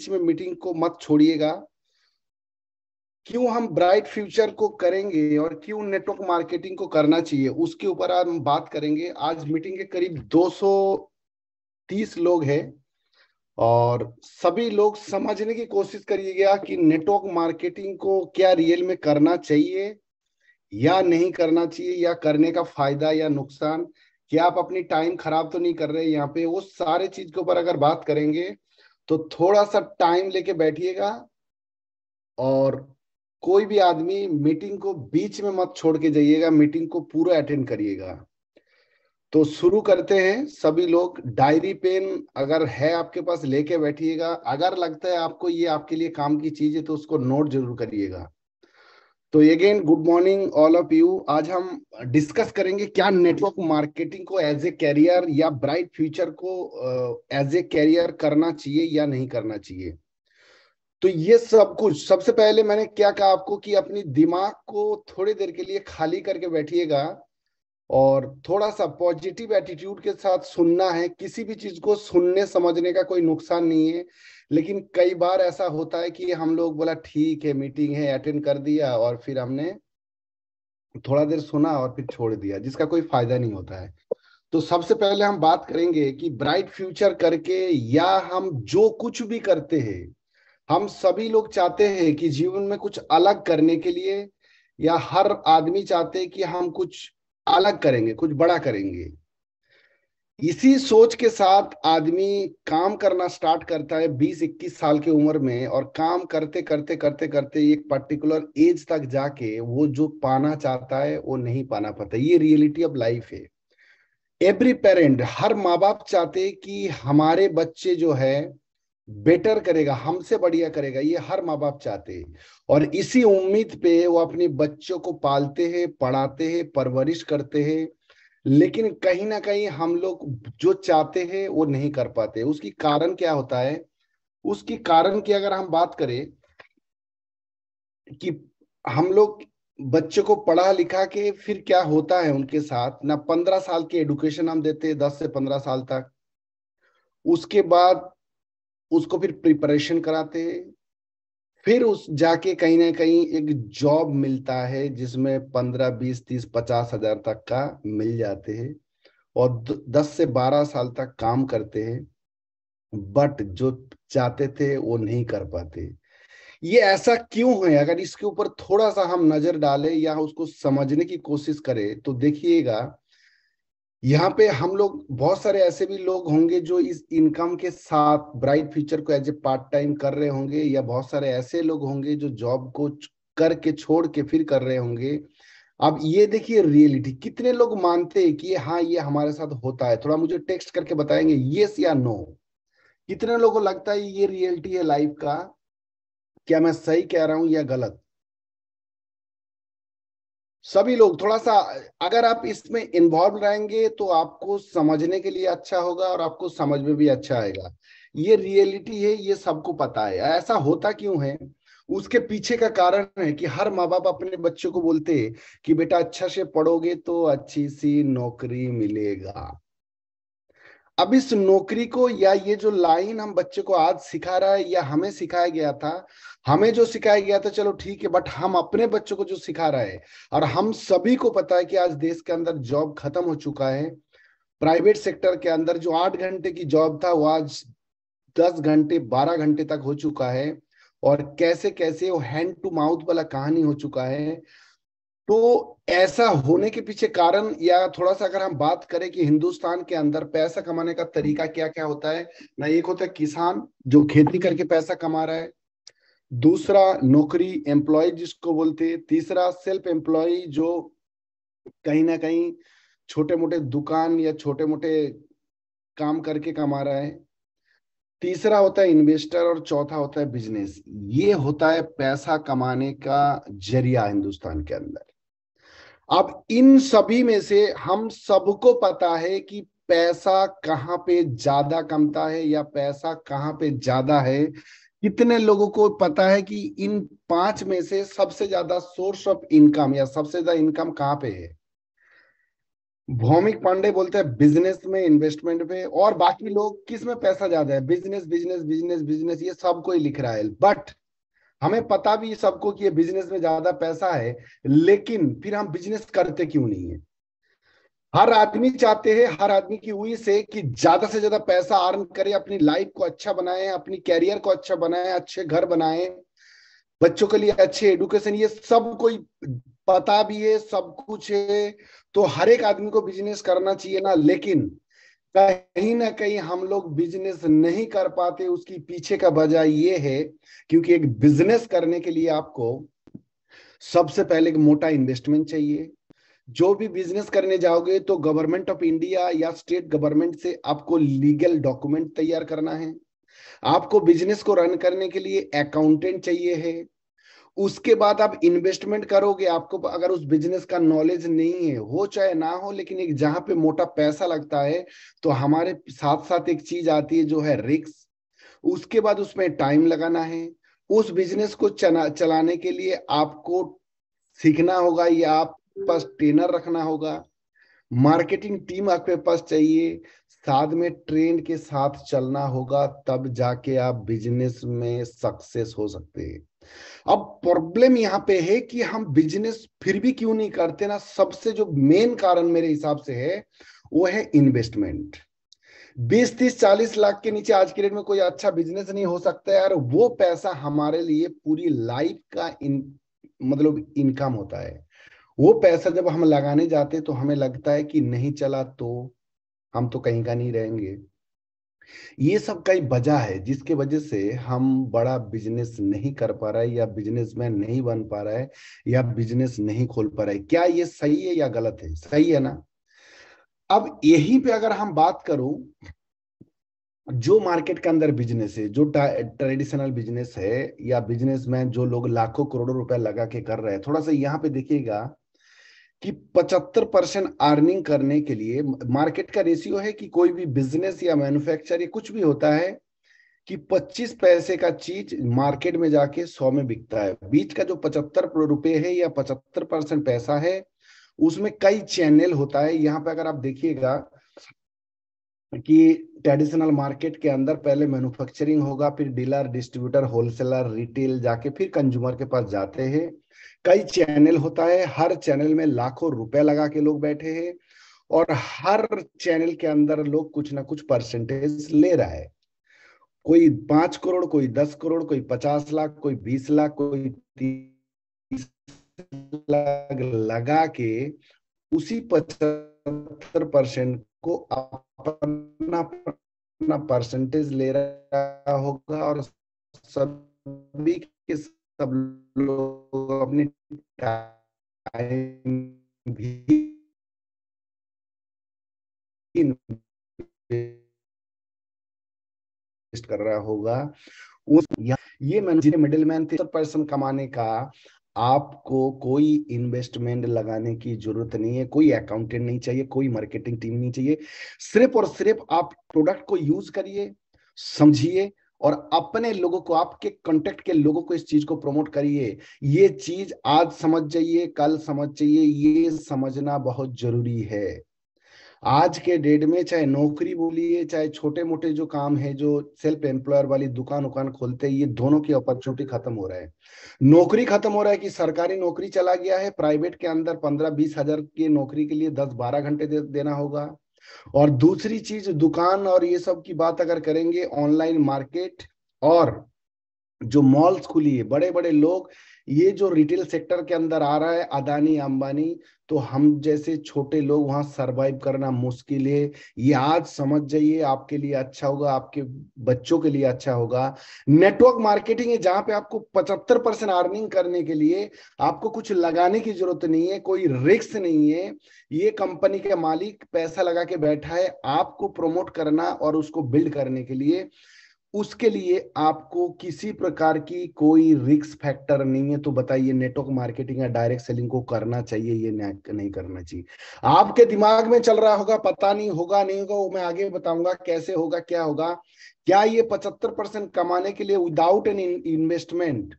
इसमें मीटिंग को मत छोड़िएगा क्यों हम ब्राइट फ्यूचर को करेंगे और क्यों नेटवर्क मार्केटिंग को करना चाहिए उसके ऊपर आज हम बात करेंगे आज मीटिंग के करीब 230 लोग हैं और सभी लोग समझने की कोशिश करिएगा कि नेटवर्क मार्केटिंग को क्या रियल में करना चाहिए या नहीं करना चाहिए या करने का फायदा या नुकसान क्या आप अपनी टाइम खराब तो नहीं कर रहे यहाँ पे वो सारे चीज के ऊपर अगर बात करेंगे तो थोड़ा सा टाइम लेके बैठिएगा और कोई भी आदमी मीटिंग को बीच में मत छोड़ के जाइएगा मीटिंग को पूरा अटेंड करिएगा तो शुरू करते हैं सभी लोग डायरी पेन अगर है आपके पास लेके बैठिएगा अगर लगता है आपको ये आपके लिए काम की चीज है तो उसको नोट जरूर करिएगा तो again good morning all of you आज हम डिस्कस करेंगे क्या नेटवर्क मार्केटिंग को एज ए कैरियर या ब्राइट फ्यूचर को एज ए कैरियर करना चाहिए या नहीं करना चाहिए तो ये सब कुछ सबसे पहले मैंने क्या कहा आपको कि अपनी दिमाग को थोड़ी देर के लिए खाली करके बैठिएगा और थोड़ा सा पॉजिटिव एटीट्यूड के साथ सुनना है किसी भी चीज को सुनने समझने का कोई नुकसान नहीं है लेकिन कई बार ऐसा होता है कि हम लोग बोला ठीक है मीटिंग है अटेंड कर दिया और फिर हमने थोड़ा देर सुना और फिर छोड़ दिया जिसका कोई फायदा नहीं होता है तो सबसे पहले हम बात करेंगे कि ब्राइट फ्यूचर करके या हम जो कुछ भी करते हैं हम सभी लोग चाहते हैं कि जीवन में कुछ अलग करने के लिए या हर आदमी चाहते हैं कि हम कुछ अलग करेंगे कुछ बड़ा करेंगे इसी सोच के साथ आदमी काम करना स्टार्ट करता है बीस इक्कीस साल की उम्र में और काम करते करते करते करते एक पर्टिकुलर एज तक जाके वो जो पाना चाहता है वो नहीं पाना पाता ये रियलिटी ऑफ लाइफ है एवरी पेरेंट हर माँ बाप चाहते कि हमारे बच्चे जो है बेटर करेगा हमसे बढ़िया करेगा ये हर माँ बाप चाहते हैं और इसी उम्मीद पे वो अपने बच्चों को पालते हैं पढ़ाते हैं परवरिश करते हैं लेकिन कहीं ना कहीं हम लोग जो चाहते हैं वो नहीं कर पाते उसकी कारण क्या होता है उसकी कारण की अगर हम बात करें कि हम लोग बच्चों को पढ़ा लिखा के फिर क्या होता है उनके साथ ना पंद्रह साल की एडुकेशन हम देते हैं दस से पंद्रह साल तक उसके बाद उसको फिर प्रिपरेशन कराते हैं फिर उस जाके कहीं ना कहीं एक जॉब मिलता है जिसमें पंद्रह बीस तीस पचास हजार तक का मिल जाते हैं और दस से बारह साल तक काम करते हैं बट जो चाहते थे वो नहीं कर पाते ये ऐसा क्यों है अगर इसके ऊपर थोड़ा सा हम नजर डालें या उसको समझने की कोशिश करें तो देखिएगा यहाँ पे हम लोग बहुत सारे ऐसे भी लोग होंगे जो इस इनकम के साथ ब्राइट फ्यूचर को एज ए पार्ट टाइम कर रहे होंगे या बहुत सारे ऐसे लोग होंगे जो जॉब को करके छोड़ के फिर कर रहे होंगे अब ये देखिए रियलिटी कितने लोग मानते हैं कि हाँ ये हमारे साथ होता है थोड़ा मुझे टेक्स्ट करके बताएंगे येस या नो कितने लोगों को लगता है ये रियलिटी है लाइफ का क्या मैं सही कह रहा हूं या गलत सभी लोग थोड़ा सा अगर आप इसमें इन्वॉल्व रहेंगे तो आपको समझने के लिए अच्छा होगा और आपको समझ में भी अच्छा आएगा ये रियलिटी है ये सबको पता है ऐसा होता क्यों है उसके पीछे का कारण है कि हर माँ बाप अपने बच्चों को बोलते हैं कि बेटा अच्छा से पढ़ोगे तो अच्छी सी नौकरी मिलेगा अब इस नौकरी को या ये जो लाइन हम बच्चे को आज सिखा रहा है या हमें सिखाया गया था हमें जो सिखाया गया था चलो ठीक है बट हम अपने बच्चों को जो सिखा रहा है और हम सभी को पता है कि आज देश के अंदर जॉब खत्म हो चुका है प्राइवेट सेक्टर के अंदर जो आठ घंटे की जॉब था वो आज दस घंटे बारह घंटे तक हो चुका है और कैसे कैसे वो हैंड टू माउथ वाला कहानी हो चुका है तो ऐसा होने के पीछे कारण या थोड़ा सा अगर हम बात करें कि हिंदुस्तान के अंदर पैसा कमाने का तरीका क्या क्या होता है ना एक होता है किसान जो खेती करके पैसा कमा रहा है दूसरा नौकरी एम्प्लॉय जिसको बोलते हैं तीसरा सेल्फ एम्प्लॉय जो कहीं ना कहीं छोटे मोटे दुकान या छोटे मोटे काम करके कमा रहा है तीसरा होता है इन्वेस्टर और चौथा होता है बिजनेस ये होता है पैसा कमाने का जरिया हिंदुस्तान के अंदर अब इन सभी में से हम सबको पता है कि पैसा कहाँ पे ज्यादा कमता है या पैसा कहाँ पे ज्यादा है कितने लोगों को पता है कि इन पांच में से सबसे ज्यादा सोर्स ऑफ इनकम या सबसे ज्यादा इनकम कहाँ पे है भौमिक पांडे बोलते हैं बिजनेस में इन्वेस्टमेंट पे और बाकी लोग किस में पैसा ज्यादा है बिजनेस बिजनेस बिजनेस बिजनेस ये सब कोई लिख रहा है बट हमें पता भी सबको कि ये बिजनेस में ज्यादा पैसा है लेकिन फिर हम बिजनेस करते क्यों नहीं है हर आदमी चाहते हैं हर आदमी की हुई से कि ज्यादा से ज्यादा पैसा अर्न करे अपनी लाइफ को अच्छा बनाए अपनी कैरियर को अच्छा बनाए अच्छे घर बनाए बच्चों के लिए अच्छे एडुकेशन ये सब कोई पता भी है सब कुछ है तो हर एक आदमी को बिजनेस करना चाहिए ना लेकिन कहीं ना कहीं हम लोग बिजनेस नहीं कर पाते उसकी पीछे का वजह ये है क्योंकि एक बिजनेस करने के लिए आपको सबसे पहले एक मोटा इन्वेस्टमेंट चाहिए जो भी बिजनेस करने जाओगे तो गवर्नमेंट ऑफ इंडिया या स्टेट गवर्नमेंट से आपको लीगल डॉक्यूमेंट तैयार करना है आपको बिजनेस को रन करने के लिए अकाउंटेंट चाहिए है उसके बाद आप इन्वेस्टमेंट करोगे आपको अगर उस बिजनेस का नॉलेज नहीं है हो चाहे ना हो लेकिन एक जहां पे मोटा पैसा लगता है तो हमारे साथ साथ एक चीज आती है जो है रिक्स उसके बाद उसमें टाइम लगाना है उस बिजनेस को चला, चलाने के लिए आपको सीखना होगा या आप पास ट्रेनर रखना होगा मार्केटिंग टीम आपके पास चाहिए साथ में ट्रेंड के साथ चलना होगा तब जाके आप बिजनेस में सक्सेस हो सकते हैं अब प्रॉब्लम यहाँ पे है कि हम बिजनेस फिर भी क्यों नहीं करते ना सबसे जो मेन कारण मेरे हिसाब से है वो है इन्वेस्टमेंट बीस तीस चालीस लाख के नीचे आज के डेट में कोई अच्छा बिजनेस नहीं हो सकता यार वो पैसा हमारे लिए पूरी लाइफ का इन मतलब इनकम होता है वो पैसा जब हम लगाने जाते तो हमें लगता है कि नहीं चला तो हम तो कहीं का नहीं रहेंगे ये सब कई वजह है जिसके वजह से हम बड़ा बिजनेस नहीं कर पा रहा है या बिजनेसमैन नहीं बन पा रहा है या बिजनेस नहीं खोल पा रहा है क्या ये सही है या गलत है सही है ना अब यही पे अगर हम बात करूं जो मार्केट के अंदर बिजनेस है जो ट्रेडिशनल बिजनेस है या बिजनेसमैन जो लोग लाखों करोड़ों रुपए लगा के कर रहे हैं थोड़ा सा यहाँ पे देखिएगा कि 75 परसेंट अर्निंग करने के लिए मार्केट का रेशियो है कि कोई भी बिजनेस या मैन्युफैक्चर या कुछ भी होता है कि 25 पैसे का चीज मार्केट में जाके 100 में बिकता है बीच का जो पचहत्तर रुपए है या 75 परसेंट पैसा है उसमें कई चैनल होता है यहाँ पे अगर आप देखिएगा कि ट्रेडिशनल मार्केट के अंदर पहले मैन्युफैक्चरिंग होगा फिर डीलर डिस्ट्रीब्यूटर होलसेलर रिटेल जाके फिर कंज्यूमर के पास जाते हैं कई चैनल होता है हर चैनल में लाखों रुपए लगा के लोग बैठे हैं और हर चैनल के अंदर लोग कुछ ना कुछ परसेंटेज ले रहा है कोई पांच करोड़ कोई दस करोड़ कोई पचास लाख कोई बीस लाख कोई तीस लाख लगा के उसी पचहत्तर परसेंट को अपना अपना परसेंटेज ले रहा होगा और सभी के सब लोग अपने टाइम भी कर रहा होगा उस ये मैंने मिडिलमैन थे पर्सन कमाने का आपको कोई इन्वेस्टमेंट लगाने की जरूरत नहीं है कोई अकाउंटेंट नहीं चाहिए कोई मार्केटिंग टीम नहीं चाहिए सिर्फ और सिर्फ आप प्रोडक्ट को यूज करिए समझिए और अपने लोगों को आपके कॉन्टेक्ट के लोगों को इस चीज को प्रमोट करिए ये चीज आज समझ जाइए कल समझ जाइए ये समझना बहुत जरूरी है आज के डेट में चाहे नौकरी बोलिए चाहे छोटे मोटे जो काम है जो सेल्फ एम्प्लॉयर वाली दुकान उकान खोलते हैं ये दोनों की अपॉर्चुनिटी खत्म हो रहा है नौकरी खत्म हो रहा है कि सरकारी नौकरी चला गया है प्राइवेट के अंदर पंद्रह बीस हजार की नौकरी के लिए दस बारह घंटे दे, देना होगा और दूसरी चीज दुकान और ये सब की बात अगर करेंगे ऑनलाइन मार्केट और जो मॉल्स खुली है बड़े बड़े लोग ये जो रिटेल सेक्टर के अंदर आ रहा है अदानी अंबानी तो हम जैसे छोटे लोग वहां सरवाइव करना मुश्किल है ये आज समझ जाइए आपके लिए अच्छा होगा आपके बच्चों के लिए अच्छा होगा नेटवर्क मार्केटिंग है जहां पे आपको 75 परसेंट अर्निंग करने के लिए आपको कुछ लगाने की जरूरत नहीं है कोई रिक्स नहीं है ये कंपनी के मालिक पैसा लगा के बैठा है आपको प्रोमोट करना और उसको बिल्ड करने के लिए उसके लिए आपको किसी प्रकार की कोई रिक्स फैक्टर नहीं है तो बताइए नेटवर्क मार्केटिंग या डायरेक्ट सेलिंग को करना चाहिए ये नहीं करना चाहिए आपके दिमाग में चल रहा होगा पता नहीं होगा नहीं होगा वो मैं आगे बताऊंगा कैसे होगा क्या होगा क्या ये पचहत्तर परसेंट कमाने के लिए without any investment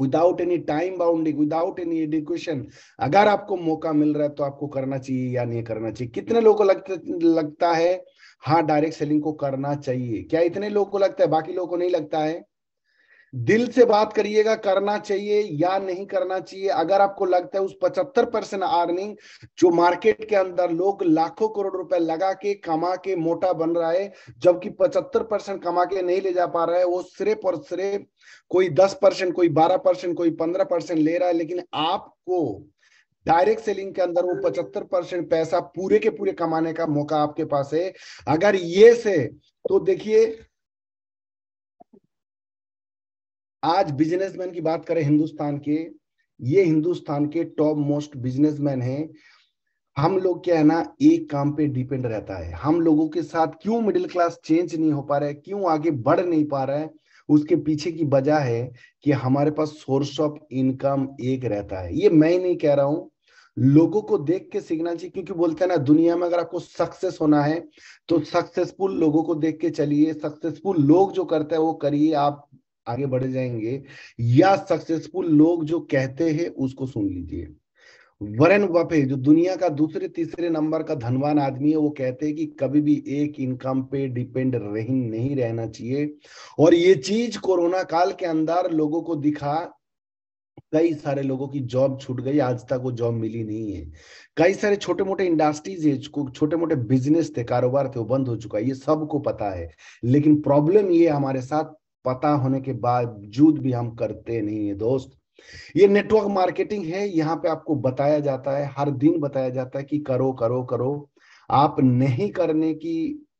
without any time bounding without any education अगर आपको मौका मिल रहा है तो आपको करना चाहिए या नहीं करना चाहिए कितने लोगों को लगता लगता है हाँ डायरेक्ट सेलिंग को करना चाहिए क्या इतने लोग को लगता है बाकी लोगों को नहीं लगता है दिल से बात करिएगा करना चाहिए या नहीं करना चाहिए अगर आपको लगता है उस पचहत्तर परसेंट अर्निंग जो मार्केट के अंदर लोग लाखों करोड़ रुपए लगा के कमा के मोटा बन रहा है जबकि पचहत्तर परसेंट कमा के नहीं ले जा पा रहा है वो सिर्फ और सिर्फ कोई दस परसेंट कोई बारह परसेंट कोई पंद्रह परसेंट ले रहा है लेकिन आपको डायरेक्ट सेलिंग के अंदर वो पचहत्तर परसेंट पैसा पूरे के पूरे कमाने का मौका आपके पास है अगर ये से तो देखिए आज बिजनेसमैन की बात करें हिंदुस्तान के ये हिंदुस्तान के टॉप मोस्ट बिजनेसमैन हैं हम लोग क्या है ना एक काम पे डिपेंड रहता है हम लोगों के साथ क्यों मिडिल क्लास चेंज नहीं हो पा रहा है क्यों आगे बढ़ नहीं पा रहा है उसके पीछे की वजह है कि हमारे पास सोर्स ऑफ इनकम एक रहता है ये मैं ही नहीं कह रहा हूं लोगों को देख के सीखना चाहिए क्योंकि बोलते हैं ना दुनिया में अगर आपको सक्सेस होना है तो सक्सेसफुल लोगों को देख के चलिए सक्सेसफुल लोग जो करते हैं वो करिए आप आगे बढ़ जाएंगे या सक्सेसफुल लोग जो कहते हैं उसको सुन लीजिए वरन वफे जो दुनिया का दूसरे तीसरे नंबर का धनवान आदमी है वो कहते हैं कि कभी भी एक इनकम पे डिपेंड रही नहीं रहना चाहिए और ये चीज कोरोना काल के अंदर लोगों को दिखा कई सारे लोगों की जॉब छूट गई आज तक वो जॉब मिली नहीं है कई सारे छोटे मोटे इंडस्ट्रीज है छोटे मोटे बिजनेस थे कारोबार थे वो बंद हो चुका है ये सबको पता है लेकिन प्रॉब्लम ये हमारे साथ पता होने के बावजूद भी हम करते नहीं है दोस्त ये नेटवर्क मार्केटिंग है यहाँ पे आपको बताया जाता है हर दिन बताया जाता है कि करो करो करो आप नहीं करने की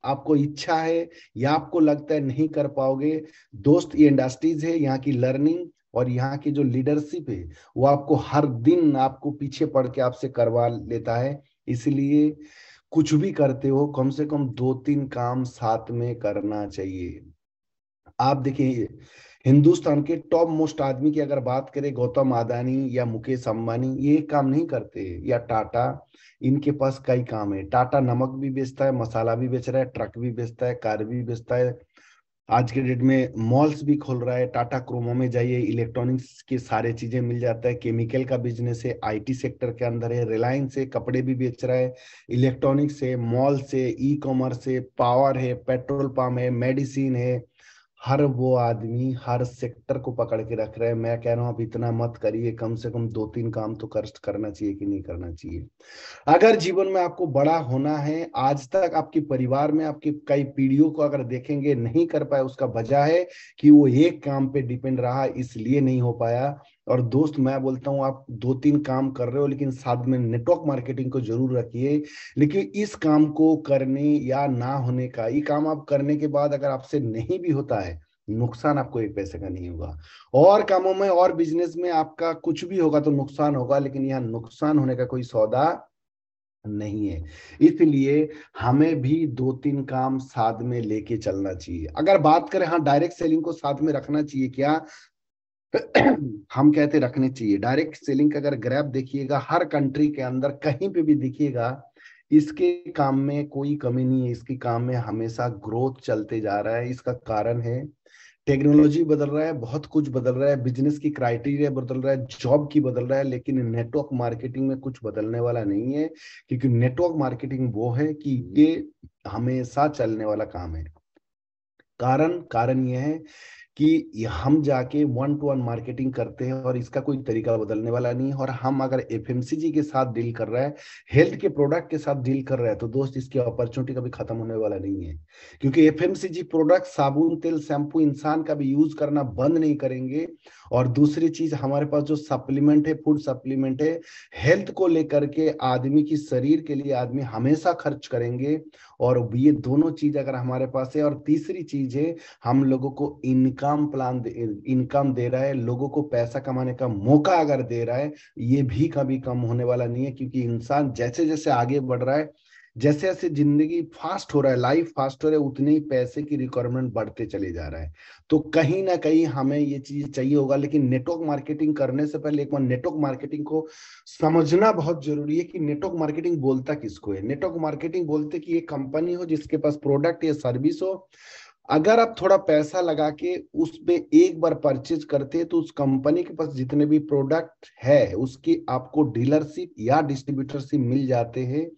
आपको इच्छा है या आपको लगता है नहीं कर पाओगे दोस्त ये इंडस्ट्रीज है यहाँ की लर्निंग और यहाँ की जो लीडरशिप है वो आपको हर दिन आपको पीछे पड़ के आपसे करवा लेता है इसलिए कुछ भी करते हो कम से कम दो तीन काम साथ में करना चाहिए आप देखिए हिंदुस्तान के टॉप मोस्ट आदमी की अगर बात करें गौतम आदानी या मुकेश अंबानी ये काम नहीं करते या टाटा इनके पास कई काम है टाटा नमक भी बेचता है मसाला भी बेच रहा है ट्रक भी बेचता है कार भी बेचता है आज के डेट में मॉल्स भी खोल रहा है टाटा क्रोमो में जाइए इलेक्ट्रॉनिक्स के सारे चीजें मिल जाता है केमिकल का बिजनेस है आईटी सेक्टर के अंदर है रिलायंस है कपड़े भी बेच रहा है इलेक्ट्रॉनिक्स है मॉल से ई कॉमर्स है पावर है पेट्रोल पंप है मेडिसिन है हर वो आदमी हर सेक्टर को पकड़ के रख रहे हैं मैं कह रहा हूं आप इतना मत करिए कम से कम दो तीन काम तो कष्ट करना चाहिए कि नहीं करना चाहिए अगर जीवन में आपको बड़ा होना है आज तक आपके परिवार में आपकी कई पीढ़ियों को अगर देखेंगे नहीं कर पाए उसका वजह है कि वो एक काम पे डिपेंड रहा इसलिए नहीं हो पाया और दोस्त मैं बोलता हूँ आप दो तीन काम कर रहे हो लेकिन साथ में नेटवर्क मार्केटिंग को जरूर रखिए लेकिन इस काम को करने या ना होने का ये काम आप करने के बाद अगर आपसे नहीं भी होता है नुकसान आपको एक पैसे का नहीं होगा और कामों में और बिजनेस में आपका कुछ भी होगा तो नुकसान होगा लेकिन यहाँ नुकसान होने का कोई सौदा नहीं है इसलिए हमें भी दो तीन काम साथ में लेके चलना चाहिए अगर बात करें हाँ डायरेक्ट सेलिंग को साथ में रखना चाहिए क्या हम कहते रखने चाहिए डायरेक्ट सेलिंग का अगर ग्रैप देखिएगा हर कंट्री के अंदर कहीं पे भी दिखिएगा इसके काम में कोई कमी नहीं है इसके काम में हमेशा ग्रोथ चलते जा रहा है इसका कारण है टेक्नोलॉजी बदल रहा है बहुत कुछ बदल रहा है बिजनेस की क्राइटेरिया बदल रहा है जॉब की बदल रहा है लेकिन नेटवर्क मार्केटिंग में कुछ बदलने वाला नहीं है क्योंकि नेटवर्क मार्केटिंग वो है कि ये हमेशा चलने वाला काम है कारण कारण यह है कि हम जाके वन टू वन मार्केटिंग करते हैं और इसका कोई तरीका बदलने वाला नहीं है और हम अगर एफ के साथ डील कर रहा है हेल्थ के प्रोडक्ट के साथ डील कर रहा है तो दोस्त इसकी अपॉर्चुनिटी कभी खत्म होने वाला नहीं है क्योंकि एफ प्रोडक्ट साबुन तेल शैम्पू इंसान का भी यूज करना बंद नहीं करेंगे और दूसरी चीज हमारे पास जो सप्लीमेंट है फूड सप्लीमेंट है हेल्थ को लेकर के आदमी की शरीर के लिए आदमी हमेशा खर्च करेंगे और ये दोनों चीज अगर हमारे पास है और तीसरी चीज है हम लोगों को इनकम प्लान इनकम दे रहा है लोगों को पैसा कमाने का मौका अगर दे रहा है ये भी कभी कम होने वाला नहीं है क्योंकि इंसान जैसे जैसे आगे बढ़ रहा है जैसे जैसे जिंदगी फास्ट हो रहा है लाइफ फास्ट हो रहा है उतने ही पैसे की रिक्वायरमेंट बढ़ते चले जा रहा है तो कहीं ना कहीं हमें ये चीज चाहिए होगा लेकिन नेटवर्क मार्केटिंग करने से पहले एक बार नेटवर्क मार्केटिंग को समझना बहुत जरूरी है कि नेटवर्क मार्केटिंग बोलता किसको है नेटवर्क मार्केटिंग बोलते कि ये कंपनी हो जिसके पास प्रोडक्ट या सर्विस हो अगर आप थोड़ा पैसा लगा के उसमें एक बार परचेज करते हैं तो उस कंपनी के पास जितने भी प्रोडक्ट है उसकी आपको डीलरशिप या डिस्ट्रीब्यूटरशिप मिल जाते हैं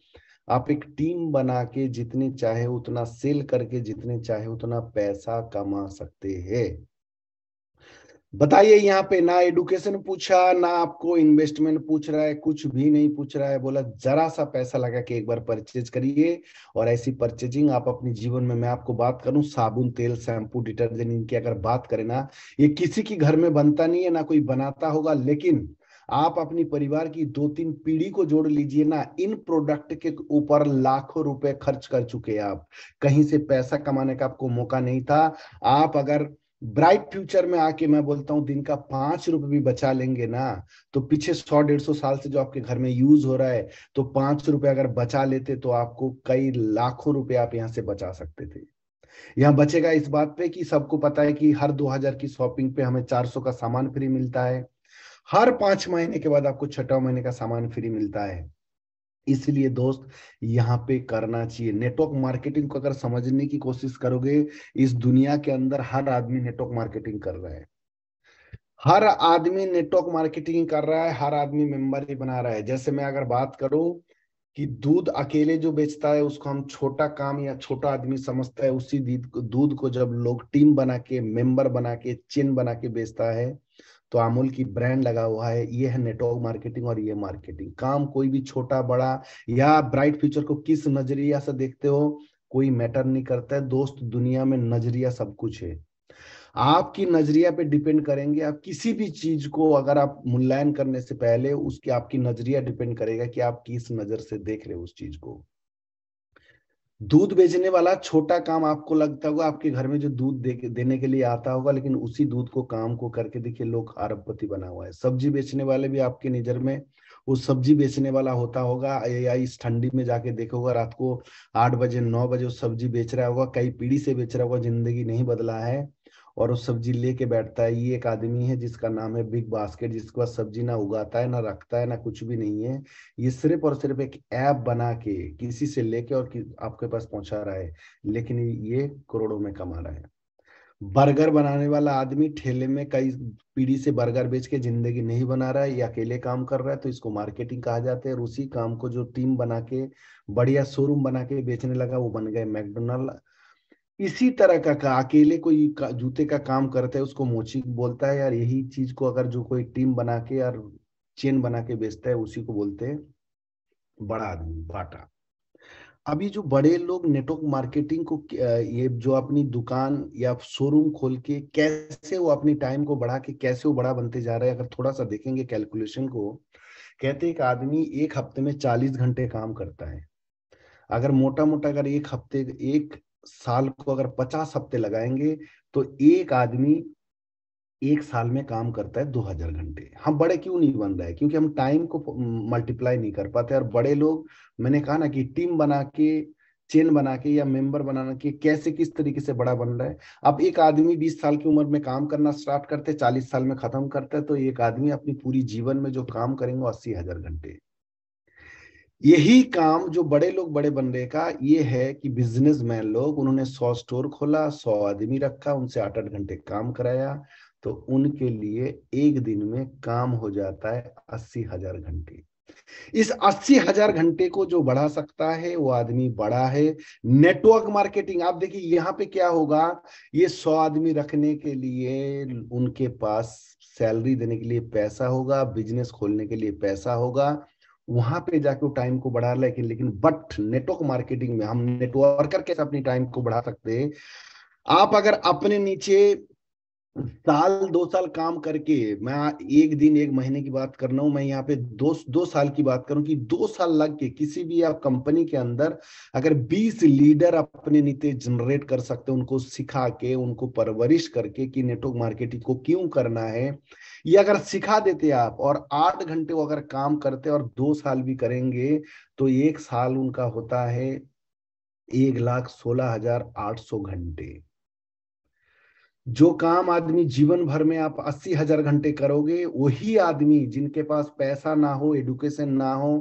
आप एक टीम बना के जितने चाहे उतना सेल करके जितने चाहे उतना पैसा कमा सकते हैं बताइए यहाँ पे ना एडुकेशन पूछा ना आपको इन्वेस्टमेंट पूछ रहा है कुछ भी नहीं पूछ रहा है बोला जरा सा पैसा लगा के एक बार परचेज करिए और ऐसी परचेजिंग आप अपने जीवन में मैं आपको बात करूं साबुन तेल शैम्पू डिटर्जेंट इनकी अगर बात करें ना ये किसी की घर में बनता नहीं है ना कोई बनाता होगा लेकिन आप अपनी परिवार की दो तीन पीढ़ी को जोड़ लीजिए ना इन प्रोडक्ट के ऊपर लाखों रुपए खर्च कर चुके हैं आप कहीं से पैसा कमाने का आपको मौका नहीं था आप अगर ब्राइट फ्यूचर में आके मैं बोलता हूँ दिन का पांच रुपए भी बचा लेंगे ना तो पीछे सौ डेढ़ सौ साल से जो आपके घर में यूज हो रहा है तो पांच रुपए अगर बचा लेते तो आपको कई लाखों रुपए आप यहाँ से बचा सकते थे यहाँ बचेगा इस बात पे कि सबको पता है कि हर 2000 की शॉपिंग पे हमें 400 का सामान फ्री मिलता है हर पांच महीने के बाद आपको छठा महीने का सामान फ्री मिलता है इसलिए दोस्त यहाँ पे करना चाहिए नेटवर्क मार्केटिंग को अगर समझने की कोशिश करोगे इस दुनिया के अंदर हर आदमी नेटवर्क मार्केटिंग कर रहा है हर आदमी नेटवर्क मार्केटिंग कर रहा है हर आदमी मेंबर ही बना रहा है जैसे मैं अगर बात करूं कि दूध अकेले जो बेचता है उसको हम छोटा काम या छोटा आदमी समझता है उसी दूध को जब लोग टीम बना के मेंबर बना के चेन बना के बेचता है तो अमूल की ब्रांड लगा हुआ है ये है नेटवर्क मार्केटिंग और ये मार्केटिंग काम कोई भी छोटा बड़ा या ब्राइट फ्यूचर को किस नजरिया से देखते हो कोई मैटर नहीं करता है दोस्त दुनिया में नजरिया सब कुछ है आपकी नजरिया पे डिपेंड करेंगे आप किसी भी चीज को अगर आप मूल्यायन करने से पहले उसकी आपकी नजरिया डिपेंड करेगा कि आप किस नजर से देख रहे हो उस चीज को दूध बेचने वाला छोटा काम आपको लगता होगा आपके घर में जो दूध दे, देने के लिए आता होगा लेकिन उसी दूध को काम को करके देखिए लोग अरबपति बना हुआ है सब्जी बेचने वाले भी आपके नजर में वो सब्जी बेचने वाला होता होगा या इस ठंडी में जाके देखोगा रात को आठ बजे नौ बजे वो सब्जी बेच रहा होगा कई पीढ़ी से बेच रहा होगा जिंदगी नहीं बदला है और वो सब्जी लेके बैठता है ये एक आदमी है जिसका नाम है बिग बास्केट जिसके पास सब्जी ना उगाता है ना रखता है ना कुछ भी नहीं है ये सिर्फ और सिर्फ एक ऐप बना के किसी से लेके और आपके पास पहुंचा रहा है लेकिन ये करोड़ों में कमा रहा है बर्गर बनाने वाला आदमी ठेले में कई पीढ़ी से बर्गर बेच के जिंदगी नहीं बना रहा है या अकेले काम कर रहा है तो इसको मार्केटिंग कहा जाता है उसी काम को जो टीम बना के बढ़िया शोरूम बना के बेचने लगा वो बन गए मैकडोनल्ड इसी तरह का, का अकेले कोई का, जूते का काम करता है उसको मोची बोलता है यार यही चीज को अगर जो कोई टीम बना के यार चेन बना के बेचता है उसी को बोलते हैं बड़ा आदमी बाटा अभी जो बड़े लोग नेटवर्क मार्केटिंग को ये जो अपनी दुकान या शोरूम खोल के कैसे वो अपनी टाइम को बढ़ा के कैसे वो बड़ा बनते जा रहे हैं अगर थोड़ा सा देखेंगे कैलकुलेशन को कहते एक आदमी एक हफ्ते में चालीस घंटे काम करता है अगर मोटा मोटा अगर एक हफ्ते एक साल को अगर पचास हफ्ते लगाएंगे तो एक आदमी एक साल में काम करता है दो हजार घंटे हम बड़े क्यों नहीं बन रहे क्योंकि हम टाइम को मल्टीप्लाई नहीं कर पाते और बड़े लोग मैंने कहा ना कि टीम बना के चेन बना के या मेंबर बनाना के कैसे किस तरीके से बड़ा बन रहा है अब एक आदमी 20 साल की उम्र में काम करना स्टार्ट करते 40 साल में खत्म करता है तो एक आदमी अपनी पूरी जीवन में जो काम करेंगे अस्सी हजार घंटे यही काम जो बड़े लोग बड़े बनने का ये है कि बिजनेसमैन लोग उन्होंने सौ स्टोर खोला सौ आदमी रखा उनसे आठ आठ घंटे काम कराया तो उनके लिए एक दिन में काम हो जाता है अस्सी हजार घंटे इस अस्सी हजार घंटे को जो बढ़ा सकता है वो आदमी बड़ा है नेटवर्क मार्केटिंग आप देखिए यहाँ पे क्या होगा ये सौ आदमी रखने के लिए उनके पास सैलरी देने के लिए पैसा होगा बिजनेस खोलने के लिए पैसा होगा वहां पे जाके वो टाइम को बढ़ा लेकिन लेकिन बट नेटवर्क मार्केटिंग में हम नेटवर्कर कैसे अपनी टाइम को बढ़ा सकते हैं आप अगर अपने नीचे साल दो साल काम करके मैं एक दिन एक महीने की बात कर रहा हूं मैं यहाँ पे दो दो साल की बात करूं कि दो साल लग के किसी भी आप कंपनी के अंदर अगर 20 लीडर अपने नीचे जनरेट कर सकते हैं उनको सिखा के उनको परवरिश करके कि नेटवर्क मार्केटिंग को क्यों करना है ये अगर सिखा देते आप और आठ घंटे वो अगर काम करते और दो साल भी करेंगे तो एक साल उनका होता है एक लाख सोलह हजार आठ सौ घंटे जो काम आदमी जीवन भर में आप अस्सी हजार घंटे करोगे वही आदमी जिनके पास पैसा ना हो एडुकेशन ना हो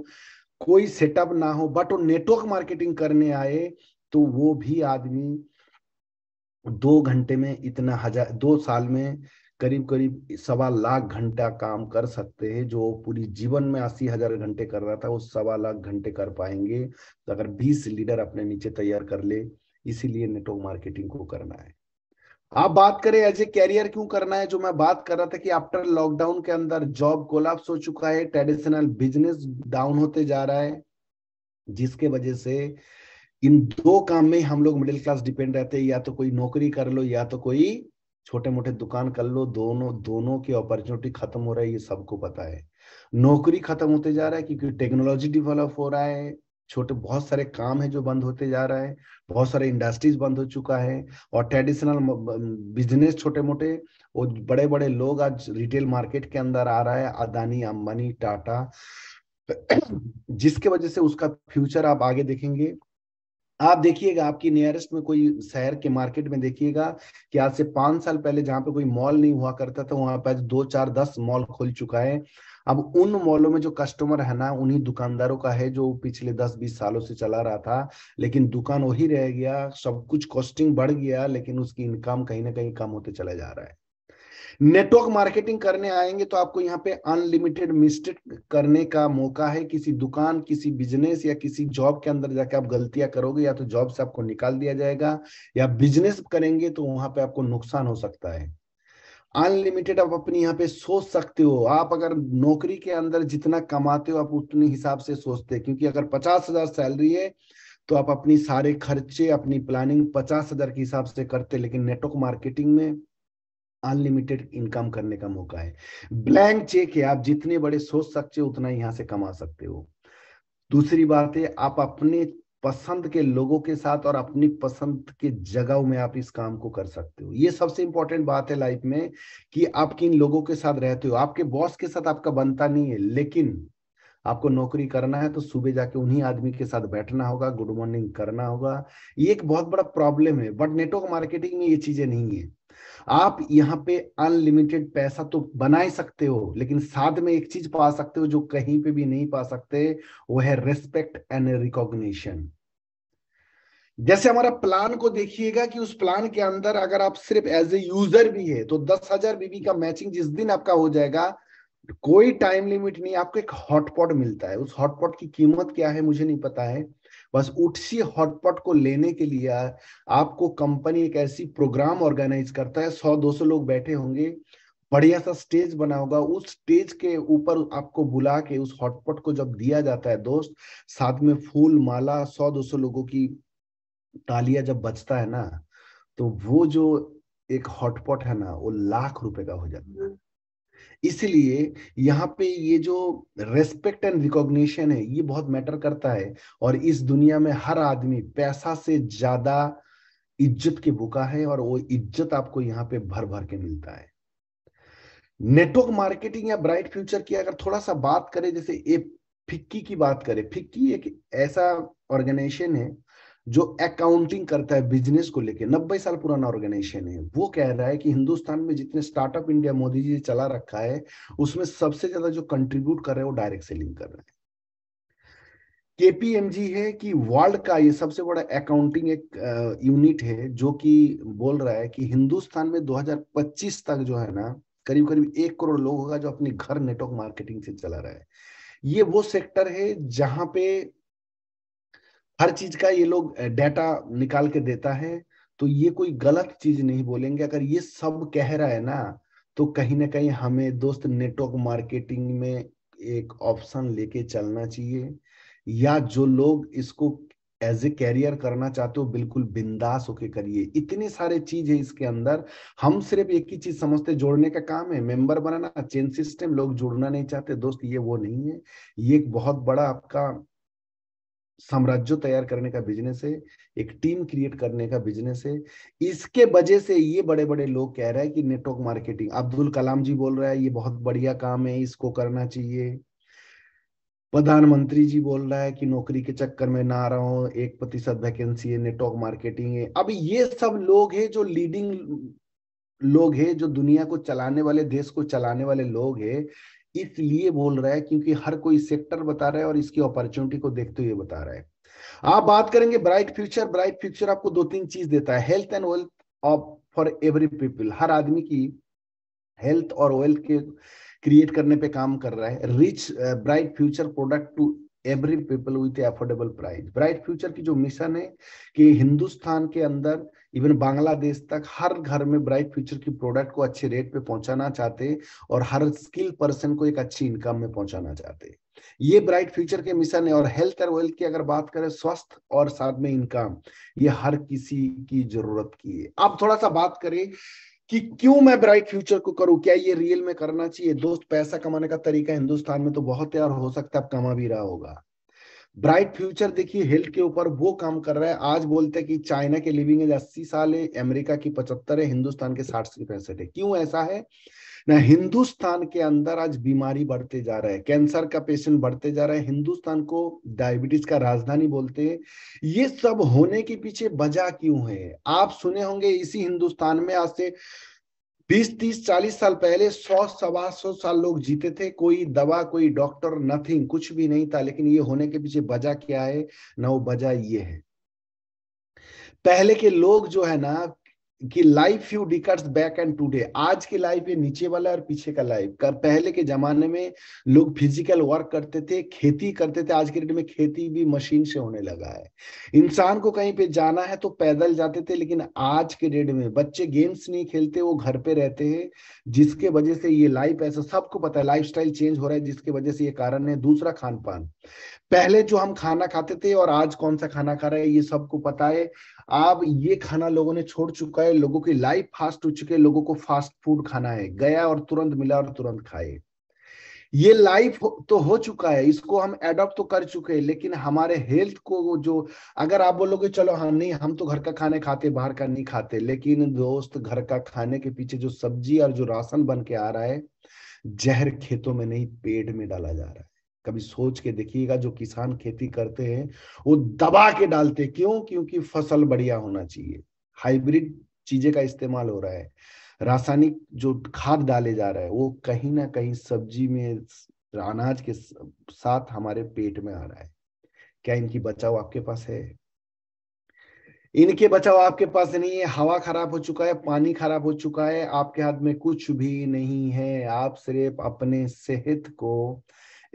कोई सेटअप ना हो बट वो नेटवर्क मार्केटिंग करने आए तो वो भी आदमी दो घंटे में इतना हजार दो साल में करीब करीब सवा लाख घंटा काम कर सकते हैं जो पूरी जीवन में अस्सी हजार घंटे कर रहा था वो सवा लाख घंटे कर पाएंगे तो अगर बीस लीडर अपने नीचे तैयार कर ले इसीलिए नेटवर्क मार्केटिंग को करना है आप बात करें एज ए कैरियर क्यों करना है जो मैं बात कर रहा था कि आफ्टर लॉकडाउन के अंदर जॉब कोलाप्स हो चुका है ट्रेडिशनल बिजनेस डाउन होते जा रहा है जिसके वजह से इन दो काम में हम लोग मिडिल क्लास डिपेंड रहते हैं या तो कोई नौकरी कर लो या तो कोई छोटे मोटे दुकान कर लो दोनों दोनों की अपॉर्चुनिटी खत्म हो रही है ये सबको पता है नौकरी खत्म होते जा रहा है क्योंकि टेक्नोलॉजी डेवलप हो रहा है छोटे बहुत सारे काम है जो बंद होते जा रहा है बहुत सारे इंडस्ट्रीज बंद हो चुका है और ट्रेडिशनल बिजनेस छोटे मोटे और बड़े बड़े लोग आज रिटेल मार्केट के अंदर आ रहा है अदानी अंबानी टाटा जिसके वजह से उसका फ्यूचर आप आगे देखेंगे आप देखिएगा आपकी नियरेस्ट में कोई शहर के मार्केट में देखिएगा कि आज से पांच साल पहले जहां पे कोई मॉल नहीं हुआ करता था वहां पर आज दो चार दस मॉल खुल चुका है अब उन मॉलों में जो कस्टमर है ना उन्हीं दुकानदारों का है जो पिछले दस बीस सालों से चला रहा था लेकिन दुकान वही रह गया सब कुछ कॉस्टिंग बढ़ गया लेकिन उसकी इनकम कहीं ना कहीं कम होते चला जा रहा है नेटवर्क मार्केटिंग करने आएंगे तो आपको यहाँ पे अनलिमिटेड मिस्टेक करने का मौका है किसी दुकान किसी बिजनेस या किसी जॉब के अंदर जाके आप गलतियां करोगे या तो जॉब से आपको निकाल दिया जाएगा या बिजनेस करेंगे तो वहां पे आपको नुकसान हो सकता है अनलिमिटेड आप अपनी यहाँ पे सोच सकते हो आप अगर नौकरी के अंदर जितना कमाते हो आप उतने हिसाब से सोचते हैं क्योंकि अगर पचास हजार सैलरी है तो आप अपनी सारे खर्चे अपनी प्लानिंग पचास हजार के हिसाब से करते लेकिन नेटवर्क मार्केटिंग में अनलिमिटेड इनकम करने का मौका है ब्लैंक चेक है आप जितने बड़े सोच सकते हो उतना यहां से कमा सकते हो दूसरी बात है आप अपने पसंद के लोगों के साथ और अपनी पसंद के जगह में आप इस काम को कर सकते हो ये सबसे इंपॉर्टेंट बात है लाइफ में कि आप किन लोगों के साथ रहते हो आपके बॉस के साथ आपका बनता नहीं है लेकिन आपको नौकरी करना है तो सुबह जाके उन्हीं आदमी के साथ बैठना होगा गुड मॉर्निंग करना होगा ये एक बहुत बड़ा प्रॉब्लम है बट नेटवर्क मार्केटिंग में ये चीजें नहीं है आप यहाँ पे अनलिमिटेड पैसा तो बना ही सकते हो लेकिन साथ में एक चीज पा सकते हो जो कहीं पे भी नहीं पा सकते वो है रेस्पेक्ट एंड रिकॉग्निशन जैसे हमारा प्लान को देखिएगा कि उस प्लान के अंदर अगर आप सिर्फ एज ए यूजर भी है तो दस हजार बीबी का मैचिंग जिस दिन आपका हो जाएगा कोई टाइम लिमिट नहीं आपको एक हॉटपॉट मिलता है उस हॉटपॉट की कीमत क्या है मुझे नहीं पता है बस उसी हॉटपॉट को लेने के लिए आपको कंपनी एक ऐसी प्रोग्राम ऑर्गेनाइज करता है सौ दो सौ लोग बैठे होंगे बढ़िया सा स्टेज बना होगा उस स्टेज के ऊपर आपको बुला के उस हॉटपॉट को जब दिया जाता है दोस्त साथ में फूल माला सौ दो सौ लोगों की तालियां जब बचता है ना तो वो जो एक हॉटपॉट है ना वो लाख रुपए का हो जाता है इसलिए यहाँ पे ये जो रेस्पेक्ट एंड रिकॉग्निशन है ये बहुत मैटर करता है और इस दुनिया में हर आदमी पैसा से ज्यादा इज्जत के भूखा है और वो इज्जत आपको यहाँ पे भर भर के मिलता है नेटवर्क मार्केटिंग या ब्राइट फ्यूचर की अगर थोड़ा सा बात करें जैसे ए फिक्की की बात करें फिक्की एक ऐसा ऑर्गेनाइजेशन है जो अकाउंटिंग करता है बिजनेस को लेके 90 साल पुराना ऑर्गेनाइजेशन है वो कह रहा है कि हिंदुस्तान में जितने स्टार्टअप इंडिया मोदी जी चला रखा है उसमें सबसे ज्यादा जो कंट्रीब्यूट कर रहे हैं वो डायरेक्ट सेलिंग कर रहे हैं केपीएमजी है कि वर्ल्ड का ये सबसे बड़ा अकाउंटिंग एक यूनिट है जो कि बोल रहा है कि हिंदुस्तान में 2025 तक जो है ना करीब करीब एक करोड़ लोग होगा जो अपने घर नेटवर्क मार्केटिंग से चला रहा है ये वो सेक्टर है जहां पे हर चीज का ये लोग डेटा निकाल के देता है तो ये कोई गलत चीज नहीं बोलेंगे अगर ये सब कह रहा है ना तो कहीं ना कहीं हमें दोस्त नेटवर्क मार्केटिंग में एक ऑप्शन लेके चलना चाहिए या जो लोग इसको एज ए कैरियर करना चाहते हो बिल्कुल बिंदास होके करिए इतनी सारे चीज है इसके अंदर हम सिर्फ एक ही चीज समझते जोड़ने का काम है मेंबर बनाना चेन सिस्टम लोग जुड़ना नहीं चाहते दोस्त ये वो नहीं है ये एक बहुत बड़ा आपका साम्राज्य तैयार करने का बिजनेस है एक टीम क्रिएट करने का बिजनेस है इसके वजह से ये बड़े बड़े लोग कह रहे हैं कि नेटवर्क मार्केटिंग अब्दुल कलाम जी बोल रहा है ये बहुत बढ़िया काम है इसको करना चाहिए प्रधानमंत्री जी बोल रहा है कि नौकरी के चक्कर में ना रहो एक प्रतिशत वैकेंसी है नेटवर्क मार्केटिंग है अब ये सब लोग है जो लीडिंग लोग है जो दुनिया को चलाने वाले देश को चलाने वाले लोग है इसलिए बोल रहा है क्योंकि हर कोई सेक्टर बता रहा है और इसकी अपॉर्चुनिटी को देखते हुए बता रहा है आप बात करेंगे ब्राइट फ्यूचर ब्राइट फ्यूचर आपको दो तीन चीज देता है health and wealth of for every people हर आदमी की हेल्थ और वेल्थ के क्रिएट करने पे काम कर रहा है rich Bright Future product to every people with affordable price Bright Future की जो मिशन है कि हिंदुस्तान के अंदर इवन बांग्लादेश तक हर घर में ब्राइट फ्यूचर की प्रोडक्ट को अच्छे रेट पे पहुंचाना चाहते और हर स्किल पर्सन को एक अच्छी इनकम में पहुंचाना चाहते ये ब्राइट फ्यूचर के मिशन है और हेल्थ और वेल्थ की अगर बात करें स्वस्थ और साथ में इनकम ये हर किसी की जरूरत की है आप थोड़ा सा बात करें कि क्यों मैं ब्राइट फ्यूचर को करूं क्या ये रियल में करना चाहिए दोस्त पैसा कमाने का तरीका हिंदुस्तान में तो बहुत और हो सकता है आप कमा भी रहा होगा ब्राइट फ्यूचर देखिए हेल्थ के ऊपर वो काम कर रहा है आज बोलते हैं कि चाइना के लिविंग एज अस्सी साल है अमेरिका की पचहत्तर है हिंदुस्तान के साठ से पैंसठ है क्यों ऐसा है ना हिंदुस्तान के अंदर आज बीमारी बढ़ते जा रहा है कैंसर का पेशेंट बढ़ते जा रहा है हिंदुस्तान को डायबिटीज का राजधानी बोलते हैं ये सब होने के पीछे वजह क्यों है आप सुने होंगे इसी हिंदुस्तान में आज से बीस तीस चालीस साल पहले सौ सवा सौ साल लोग जीते थे कोई दवा कोई डॉक्टर नथिंग कुछ भी नहीं था लेकिन ये होने के पीछे वजह क्या है ना वो वजह ये है पहले के लोग जो है ना कि life few decades back and today आज की लाइफ ये नीचे वाला और पीछे का लाइफ कर पहले के जमाने में लोग फिजिकल वर्क करते थे खेती करते थे आज के डेट में खेती भी मशीन से होने लगा है इंसान को कहीं पे जाना है तो पैदल जाते थे लेकिन आज के डेट में बच्चे गेम्स नहीं खेलते वो घर पे रहते हैं जिसके वजह से ये लाइफ ऐसा सबको पता है लाइफ चेंज हो रहा है जिसके वजह से ये कारण है दूसरा खान पान पहले जो हम खाना खाते थे और आज कौन सा खाना खा रहे हैं ये सबको पता है अब ये खाना लोगों ने छोड़ चुका है लोगों की लाइफ फास्ट हो चुकी है लोगों को फास्ट फूड खाना है गया और तुरंत मिला और तुरंत खाए ये लाइफ तो हो चुका है इसको हम एडॉप्ट तो कर चुके हैं लेकिन हमारे हेल्थ को जो अगर आप बोलोगे चलो हाँ नहीं हम तो घर का खाने खाते बाहर का नहीं खाते लेकिन दोस्त घर का खाने के पीछे जो सब्जी और जो राशन बन के आ रहा है जहर खेतों में नहीं पेट में डाला जा रहा है कभी सोच के देखिएगा जो किसान खेती करते हैं वो दबा के डालते क्यों क्योंकि फसल बढ़िया होना चाहिए हाइब्रिड चीजें का इस्तेमाल हो रहा है रासायनिक जो खाद डाले जा रहा है वो कहीं ना कहीं सब्जी में अनाज के साथ हमारे पेट में आ रहा है क्या इनकी बचाव आपके पास है इनके बचाव आपके पास नहीं है हवा खराब हो चुका है पानी खराब हो चुका है आपके हाथ में कुछ भी नहीं है आप सिर्फ अपने सेहत को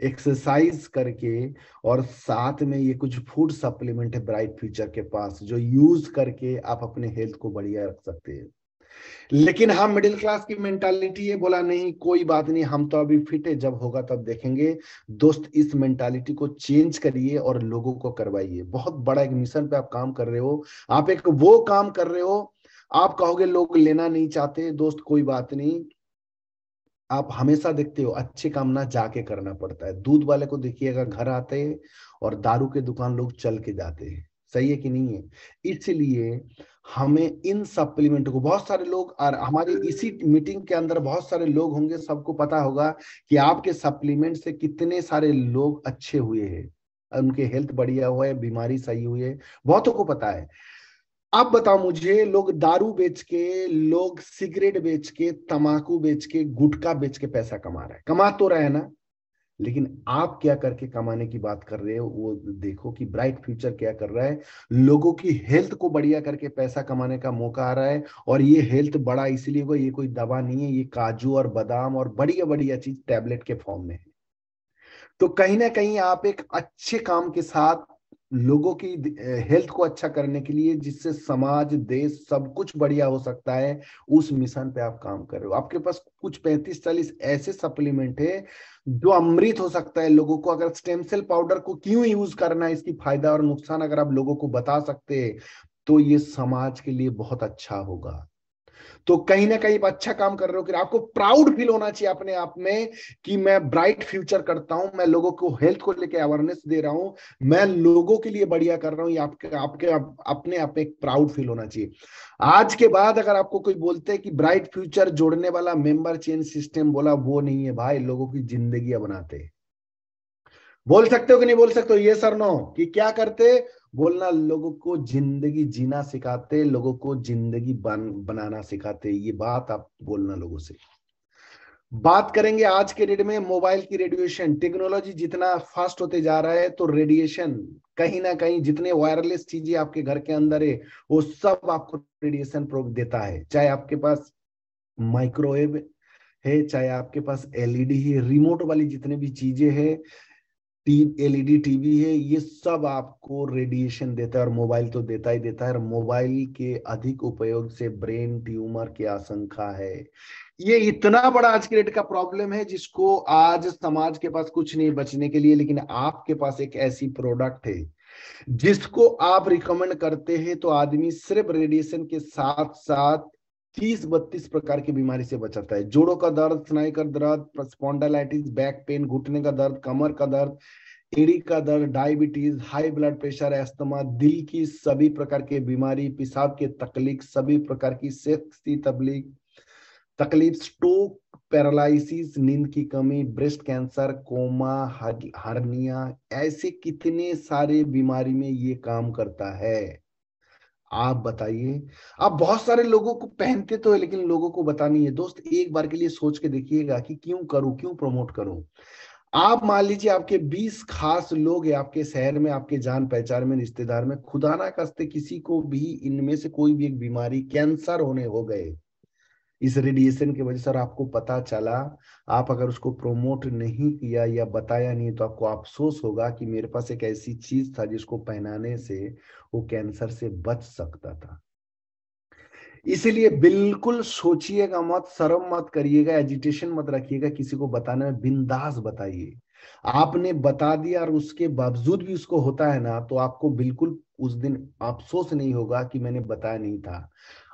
एक्सरसाइज करके और साथ में ये कुछ फूड सप्लीमेंट है ब्राइट फ्यूचर के पास जो यूज करके आप अपने हेल्थ को बढ़िया रख सकते हैं लेकिन हम मिडिल क्लास की मेंटालिटी ये बोला नहीं कोई बात नहीं हम तो अभी फिट है जब होगा तब देखेंगे दोस्त इस मेंटालिटी को चेंज करिए और लोगों को करवाइए बहुत बड़ा एक मिशन पे आप काम कर रहे हो आप एक वो काम कर रहे हो आप कहोगे लोग लेना नहीं चाहते दोस्त कोई बात नहीं आप हमेशा देखते हो अच्छे काम ना जाके करना पड़ता है दूध वाले को देखिएगा घर आते हैं और दारू के दुकान लोग चल के जाते हैं सही है कि नहीं है इसलिए हमें इन सप्लीमेंट को बहुत सारे लोग और हमारी इसी मीटिंग के अंदर बहुत सारे लोग होंगे सबको पता होगा कि आपके सप्लीमेंट से कितने सारे लोग अच्छे हुए हैं उनके हेल्थ बढ़िया हुआ है बीमारी सही हुई है बहुतों को पता है आप बताओ मुझे लोग दारू बेच के लोग सिगरेट बेच के तमाकू बेच के गुटखा बेच के पैसा कमा रहे हैं कमा तो रहे हैं ना लेकिन आप क्या करके कमाने की बात कर रहे हो वो देखो कि ब्राइट फ्यूचर क्या कर रहा है लोगों की हेल्थ को बढ़िया करके पैसा कमाने का मौका आ रहा है और ये हेल्थ बड़ा इसलिए वो ये कोई दवा नहीं है ये काजू और बादाम और बढ़िया बढ़िया चीज टैबलेट के फॉर्म में है तो कहीं ना कहीं आप एक अच्छे काम के साथ लोगों की हेल्थ को अच्छा करने के लिए जिससे समाज देश सब कुछ बढ़िया हो सकता है उस मिशन पे आप काम कर रहे हो आपके पास कुछ पैंतीस चालीस ऐसे सप्लीमेंट है जो अमृत हो सकता है लोगों को अगर स्टेम सेल पाउडर को क्यों यूज करना है इसकी फायदा और नुकसान अगर आप लोगों को बता सकते हैं तो ये समाज के लिए बहुत अच्छा होगा तो कहीं ना कहीं आप अच्छा काम कर रहे हो कि आपको प्राउड फील होना चाहिए अपने आप में कि मैं ब्राइट फ्यूचर करता हूं मैं लोगों को हेल्थ को लेकर अवेयरनेस दे रहा हूं मैं लोगों के लिए बढ़िया कर रहा हूं आपके आपके आप, अपने आप में एक प्राउड फील होना चाहिए आज के बाद अगर आपको कोई बोलते हैं कि ब्राइट फ्यूचर जोड़ने वाला मेंबर चेंज सिस्टम बोला वो नहीं है भाई लोगों की जिंदगी बनाते हैं बोल सकते हो कि नहीं बोल सकते हो ये सर नो कि क्या करते बोलना लोगों को जिंदगी जीना सिखाते लोगों को जिंदगी बन, बनाना सिखाते ये बात आप बोलना लोगों से बात करेंगे आज के डेट में मोबाइल की रेडिएशन टेक्नोलॉजी जितना फास्ट होते जा रहा है तो रेडिएशन कहीं ना कहीं जितने वायरलेस चीजें आपके घर के अंदर है वो सब आपको रेडिएशन देता है चाहे आपके पास माइक्रोवेव है चाहे आपके पास एलईडी e है रिमोट वाली जितने भी चीजें हैं एलईडी टीवी है ये सब आपको रेडिएशन देता है और मोबाइल तो देता ही देता है और मोबाइल के अधिक उपयोग से ब्रेन ट्यूमर की आशंका है ये इतना बड़ा आज के डेट का प्रॉब्लम है जिसको आज समाज के पास कुछ नहीं बचने के लिए लेकिन आपके पास एक ऐसी प्रोडक्ट है जिसको आप रिकमेंड करते हैं तो आदमी सिर्फ रेडिएशन के साथ साथ तीस बत्तीस प्रकार की बीमारी से बचाता है जोड़ों का दर्द स्नायु का दर्द स्पॉन्डालाइटिस बैक पेन घुटने का दर्द कमर का दर्द एड़ी का दर्द diabetes high blood pressure asthma दिल की सभी प्रकार की बीमारी पिशाब के तकलीफ सभी प्रकार की सेक्स की तकलीफ तकलीफ स्ट्रोक पैरालिसिस नींद की कमी ब्रेस्ट कैंसर कोमा हर्निया ऐसे कितने सारे बीमारी में ये काम करता है आप बताइए आप बहुत सारे लोगों को पहनते तो है लेकिन लोगों को बता नहीं है दोस्त एक बार के लिए सोच के देखिएगा कि क्यों करूं क्यों प्रमोट करूं आप मान लीजिए आपके 20 खास लोग हैं आपके शहर में आपके जान पहचान में रिश्तेदार में खुदा ना कस्ते किसी को भी इनमें से कोई भी एक बीमारी कैंसर होने हो गए इस रेडिएशन की वजह से आपको पता चला आप अगर उसको प्रोमोट नहीं किया या बताया नहीं तो आपको अफसोस होगा कि मेरे पास एक ऐसी चीज था जिसको पहनाने से वो कैंसर से बच सकता था इसीलिए बिल्कुल सोचिएगा मत शर्म मत करिएगा एजिटेशन मत रखिएगा किसी को बताने में बिंदास बताइए आपने बता दिया और उसके बावजूद भी उसको होता है ना तो आपको बिल्कुल उस दिन अफसोस नहीं होगा कि मैंने बताया नहीं था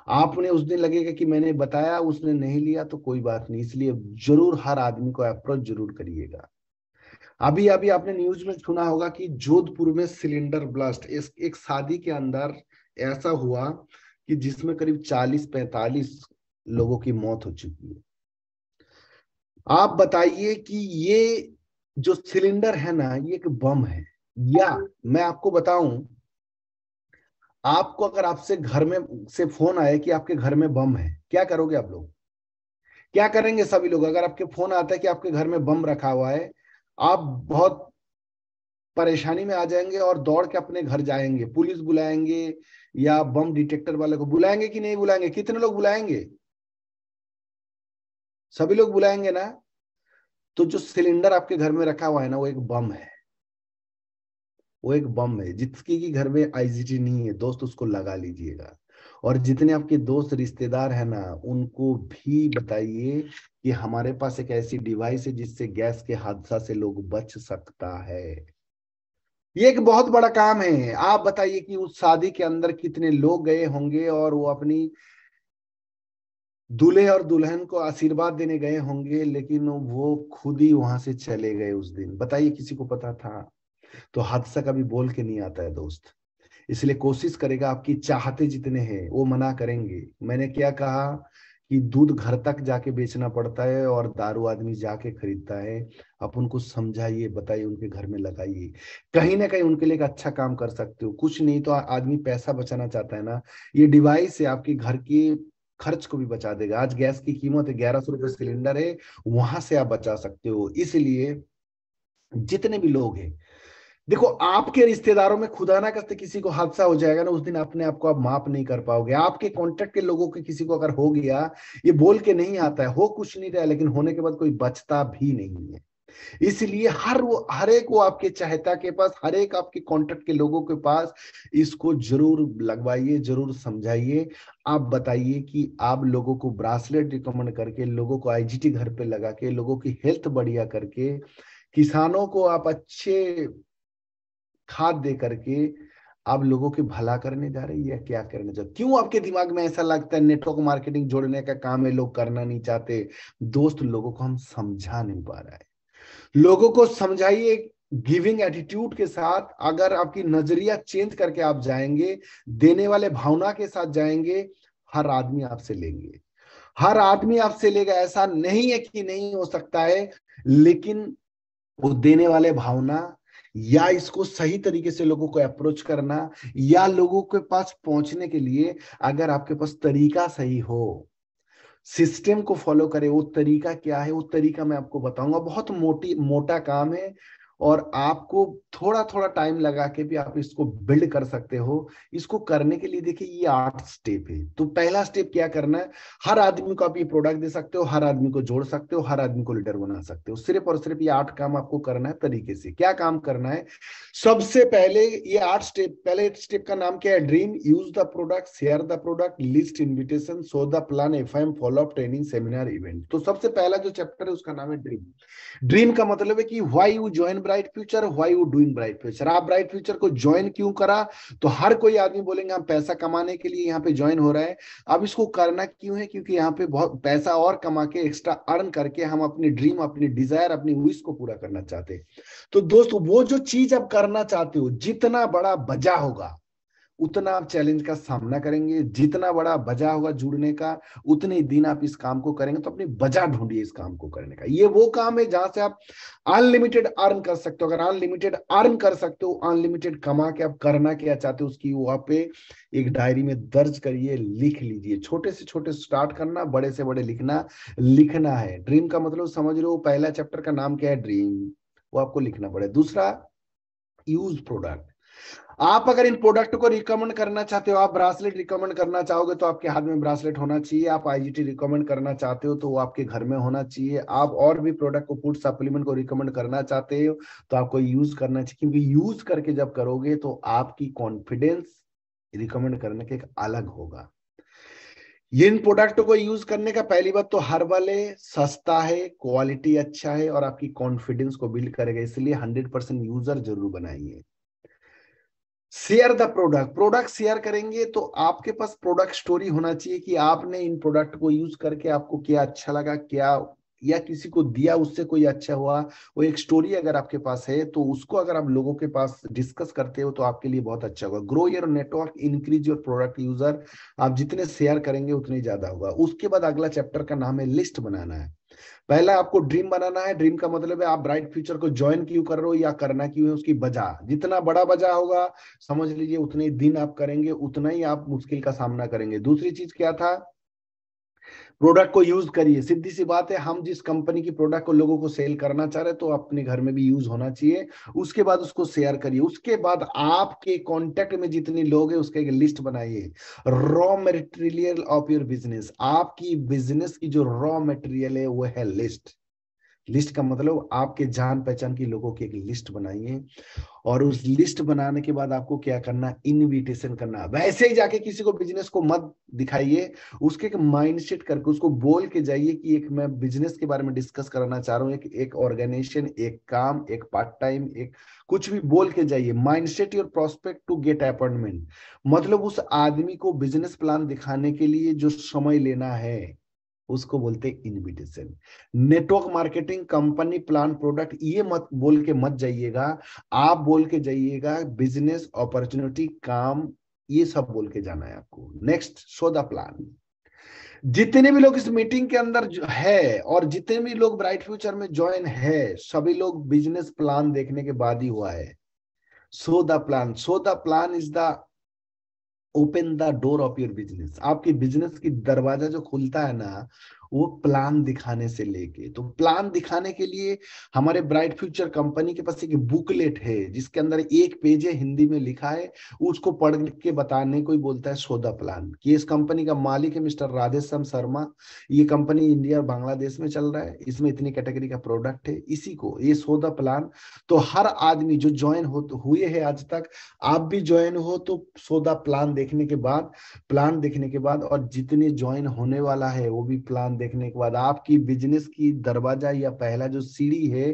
आपने उस दिन लगेगा कि मैंने बताया उसने नहीं लिया तो कोई बात नहीं इसलिए जरूर हर आदमी को अप्रोच जरूर करिएगा अभी अभी आपने न्यूज में सुना होगा कि जोधपुर में सिलेंडर ब्लास्ट एक शादी के अंदर ऐसा हुआ कि जिसमें करीब 40-45 लोगों की मौत हो चुकी है आप बताइए कि ये जो सिलेंडर है ना ये एक बम है या मैं आपको बताऊं आपको अगर आपसे घर में से फोन आए कि आपके घर में बम है क्या करोगे आप लोग क्या करेंगे सभी लोग अगर आपके फोन आता है कि आपके घर में बम रखा हुआ है आप बहुत परेशानी में आ जाएंगे और दौड़ के अपने घर जाएंगे पुलिस बुलाएंगे या बम डिटेक्टर वाले को बुलाएंगे कि नहीं बुलाएंगे कितने लोग बुलाएंगे सभी लोग बुलाएंगे ना तो जो सिलेंडर आपके घर में रखा हुआ है ना वो एक बम है वो एक बम है जिसके की घर में आईजीटी नहीं है दोस्त उसको लगा लीजिएगा और जितने आपके दोस्त रिश्तेदार है ना उनको भी बताइए कि हमारे पास एक ऐसी डिवाइस है जिससे गैस के हादसा से लोग बच सकता है ये एक बहुत बड़ा काम है आप बताइए कि उस शादी के अंदर कितने लोग गए होंगे और वो अपनी दूल्हे और दुल्हन को आशीर्वाद देने गए होंगे लेकिन वो खुद ही वहां से चले गए उस दिन बताइए किसी को पता था तो हादसा कभी बोल के नहीं आता है दोस्त इसलिए कोशिश करेगा आपकी चाहते जितने हैं वो मना करेंगे मैंने क्या कहा कि दूध घर तक जाके बेचना पड़ता है और दारू आदमी जाके खरीदता है आप उनको समझाइए बताइए उनके घर में लगाइए कहीं ना कहीं उनके लिए एक अच्छा काम कर सकते हो कुछ नहीं तो आदमी पैसा बचाना चाहता है ना ये डिवाइस है आपके घर के खर्च को भी बचा देगा आज गैस की कीमत है ग्यारह सौ रुपये सिलेंडर है वहां से आप बचा सकते हो इसलिए जितने भी लोग हैं देखो आपके रिश्तेदारों में खुदा ना करते किसी को हादसा हो जाएगा ना उस दिन अपने आप को आप माफ नहीं कर पाओगे आपके कॉन्टेक्ट के लोगों के किसी को अगर हो गया ये बोल के नहीं आता है हो कुछ नहीं रहा लेकिन होने के बाद कोई बचता भी नहीं है इसलिए हर वो हर एक वो आपके चाहता के पास हर एक आपके कांटेक्ट के लोगों के पास इसको जरूर लगवाइए जरूर समझाइए आप बताइए कि आप लोगों को ब्रासलेट रिकमेंड करके लोगों को आईजीटी घर पे लगा के लोगों की हेल्थ बढ़िया करके किसानों को आप अच्छे खाद दे करके आप लोगों के भला करने जा रहे हैं या क्या करने जा क्यों आपके दिमाग में ऐसा लगता है नेटवर्क मार्केटिंग जोड़ने का काम है लोग करना नहीं चाहते दोस्त लोगों को हम समझा नहीं पा रहा है लोगों को समझाइए गिविंग एटीट्यूड के साथ अगर आपकी नजरिया चेंज करके आप जाएंगे देने वाले भावना के साथ जाएंगे हर आदमी आपसे लेंगे हर आदमी आपसे लेगा ऐसा नहीं है कि नहीं हो सकता है लेकिन वो देने वाले भावना या इसको सही तरीके से लोगों को अप्रोच करना या लोगों के पास पहुंचने के लिए अगर आपके पास तरीका सही हो सिस्टम को फॉलो करें वो तरीका क्या है वो तरीका मैं आपको बताऊंगा बहुत मोटी मोटा काम है और आपको थोड़ा थोड़ा टाइम लगा के भी आप इसको बिल्ड कर सकते हो इसको करने के लिए देखिए ये आठ स्टेप है तो पहला स्टेप क्या करना है हर आदमी को आप ये प्रोडक्ट दे सकते हो हर आदमी को जोड़ सकते हो हर आदमी को लीडर बना सकते हो सिर्फ और सिर्फ ये आठ काम आपको करना है तरीके से क्या काम करना है सबसे पहले ये आठ स्टेप पहले स्टेप का नाम क्या है dream use the product share the product list invitation show the plan F M follow up training seminar event तो सबसे पहला जो चैप्टर है उसका नाम है ड्रीम ड्रीम का मतलब है कि why you join Bright Future why you doing Bright Future आप ब्राइट फ्यूचर को ज्वाइन क्यों करा तो हर कोई आदमी बोलेंगे हम पैसा कमाने के लिए यहाँ पे ज्वाइन हो रहा है अब इसको करना क्यों है क्योंकि यहाँ पे बहुत पैसा और कमा के एक्स्ट्रा अर्न करके हम अपनी ड्रीम अपनी डिजायर अपनी विश को पूरा करना चाहते हैं तो दोस्तों वो जो चीज आप करना चाहते हो जितना बड़ा बजा होगा उतना आप चैलेंज का सामना करेंगे जितना बड़ा बजा होगा जुड़ने का उतने दिन आप इस काम को करेंगे तो अपनी बजा ढूंढिए इस काम को करने का ये वो काम है जहां से आप अनलिमिटेड अर्न कर सकते हो अगर अनलिमिटेड अर्न कर सकते हो अनलिमिटेड कमा के आप करना क्या चाहते हो उसकी वहां पे एक डायरी में दर्ज करिए लिख लीजिए छोटे से छोटे स्टार्ट करना बड़े से बड़े लिखना लिखना है ड्रीम का मतलब समझ लो पहला चैप्टर का नाम क्या है ड्रीम वो आपको लिखना पड़े दूसरा यूज प्रोडक्ट आप अगर इन प्रोडक्ट को रिकमेंड करना चाहते हो आप ब्रासलेट रिकमेंड करना चाहोगे तो आपके हाथ में ब्रासलेट होना चाहिए आप आईजीटी रिकमेंड करना चाहते हो तो वो आपके घर में होना चाहिए आप और भी प्रोडक्ट को फूड सप्लीमेंट को रिकमेंड करना चाहते हो तो आपको यूज करना चाहिए क्योंकि यूज करके जब करोगे तो आपकी कॉन्फिडेंस रिकमेंड करने के अलग होगा इन प्रोडक्ट को यूज करने का पहली बात तो हर वाले सस्ता है क्वालिटी अच्छा है और आपकी कॉन्फिडेंस को बिल्ड करेगा इसलिए हंड्रेड परसेंट यूजर जरूर बनाइए share the product product share करेंगे तो आपके पास प्रोडक्ट स्टोरी होना चाहिए कि आपने इन प्रोडक्ट को यूज करके आपको क्या अच्छा लगा क्या या किसी को दिया उससे कोई अच्छा हुआ वो एक स्टोरी अगर आपके पास है तो उसको अगर आप लोगों के पास डिस्कस करते हो तो आपके लिए बहुत अच्छा होगा grow your network increase your product user आप जितने शेयर करेंगे उतने ज्यादा होगा उसके बाद अगला चैप्टर का नाम है लिस्ट बनाना है पहला आपको ड्रीम बनाना है ड्रीम का मतलब है आप ब्राइट फ्यूचर को ज्वाइन क्यों कर रहे हो या करना क्यों है उसकी बजा जितना बड़ा बजा होगा समझ लीजिए उतने दिन आप करेंगे उतना ही आप मुश्किल का सामना करेंगे दूसरी चीज क्या था प्रोडक्ट को यूज करिए सीधी सी बात है हम जिस कंपनी की प्रोडक्ट को लोगों को सेल करना चाह रहे हैं तो अपने घर में भी यूज होना चाहिए उसके बाद उसको शेयर करिए उसके बाद आपके कॉन्टेक्ट में जितने लोग हैं उसका एक लिस्ट बनाइए raw material of your business आपकी बिजनेस की जो रॉ मेटेरियल है वो है लिस्ट लिस्ट का मतलब आपके जान पहचान के लोगों की एक लिस्ट बनाइए और उस लिस्ट बनाने के बाद आपको क्या करना इनविटेशन करना वैसे ही जाके किसी को बिजनेस को मत दिखाइए उसके एक माइंडसेट करके उसको बोल के जाइए कि एक मैं बिजनेस के बारे में डिस्कस कराना चाह रहा हूँ एक एक ऑर्गेनाइजेशन एक काम एक पार्ट टाइम एक कुछ भी बोल के जाइए mindset your prospect to get appointment मतलब उस आदमी को बिजनेस प्लान दिखाने के लिए जो समय लेना है उसको बोलते हैं invitation network marketing company plan product ये मत बोल के मत जाइएगा आप बोल के जाइएगा बिजनेस अपॉर्चुनिटी काम ये सब बोल के जाना है आपको नेक्स्ट शो द प्लान जितने भी लोग इस मीटिंग के अंदर है और जितने भी लोग ब्राइट फ्यूचर में ज्वाइन है सभी लोग बिजनेस प्लान देखने के बाद ही हुआ है so the plan so the plan is the open the door of your business आपके बिजनेस की दरवाजा जो खुलता है ना वो प्लान दिखाने से लेके तो प्लान दिखाने के लिए हमारे ब्राइट फ्यूचर कंपनी के पास एक बुकलेट है जिसके अंदर एक पेज है हिंदी में लिखा है उसको पढ़ के बताने को बोलता है सौदा प्लान कि इस कंपनी का मालिक है मिस्टर राधेश्याम शर्मा ये कंपनी इंडिया बांग्लादेश में चल रहा है इसमें इतनी कैटेगरी का प्रोडक्ट है इसी को ये सौदा प्लान तो हर आदमी जो ज्वाइन हो तो हुए है आज तक आप भी ज्वाइन हो तो सौदा प्लान देखने के बाद प्लान देखने के बाद और जितने ज्वाइन होने वाला है वो भी प्लान देखने के बाद आपकी बिजनेस की दरवाजा या पहला जो सीढ़ी है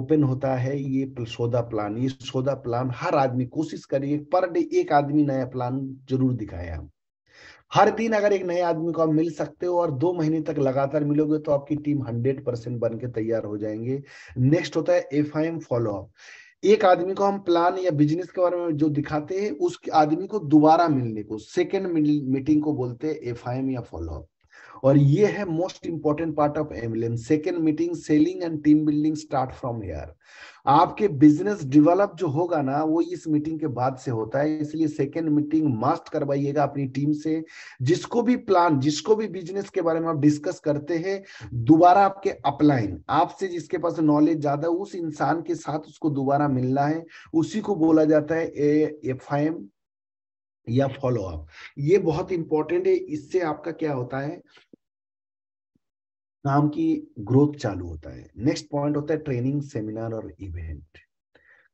ओपन होता है ये सौदा प्लान ये सौदा प्लान हर आदमी कोशिश करिए पर डे एक आदमी नया प्लान जरूर दिखाए हम हर दिन अगर एक नए आदमी को आप मिल सकते हो और दो महीने तक लगातार मिलोगे तो आपकी टीम हंड्रेड परसेंट बन के तैयार हो जाएंगे नेक्स्ट होता है F I M follow up एक आदमी को हम प्लान या बिजनेस के बारे में जो दिखाते हैं उस आदमी को दोबारा मिलने को सेकेंड मीटिंग को बोलते हैं एफ आई एम या फॉलोअप और ये है most important part of MLM second meeting selling and team building start from here आपके बिजनेस डेवलप जो होगा ना वो इस मीटिंग के बाद से होता है इसलिए सेकेंड मीटिंग मस्ट करवाइएगा अपनी टीम से जिसको भी प्लान जिसको भी बिजनेस के बारे में आप डिस्कस करते हैं दोबारा आपके अपलाइन आपसे जिसके पास नॉलेज ज्यादा उस इंसान के साथ उसको दोबारा मिलना है उसी को बोला जाता है एफ आई एम या फॉलो अप ये बहुत इंपॉर्टेंट है इससे आपका क्या होता है नाम की ग्रोथ चालू होता है नेक्स्ट पॉइंट होता है ट्रेनिंग सेमिनार और इवेंट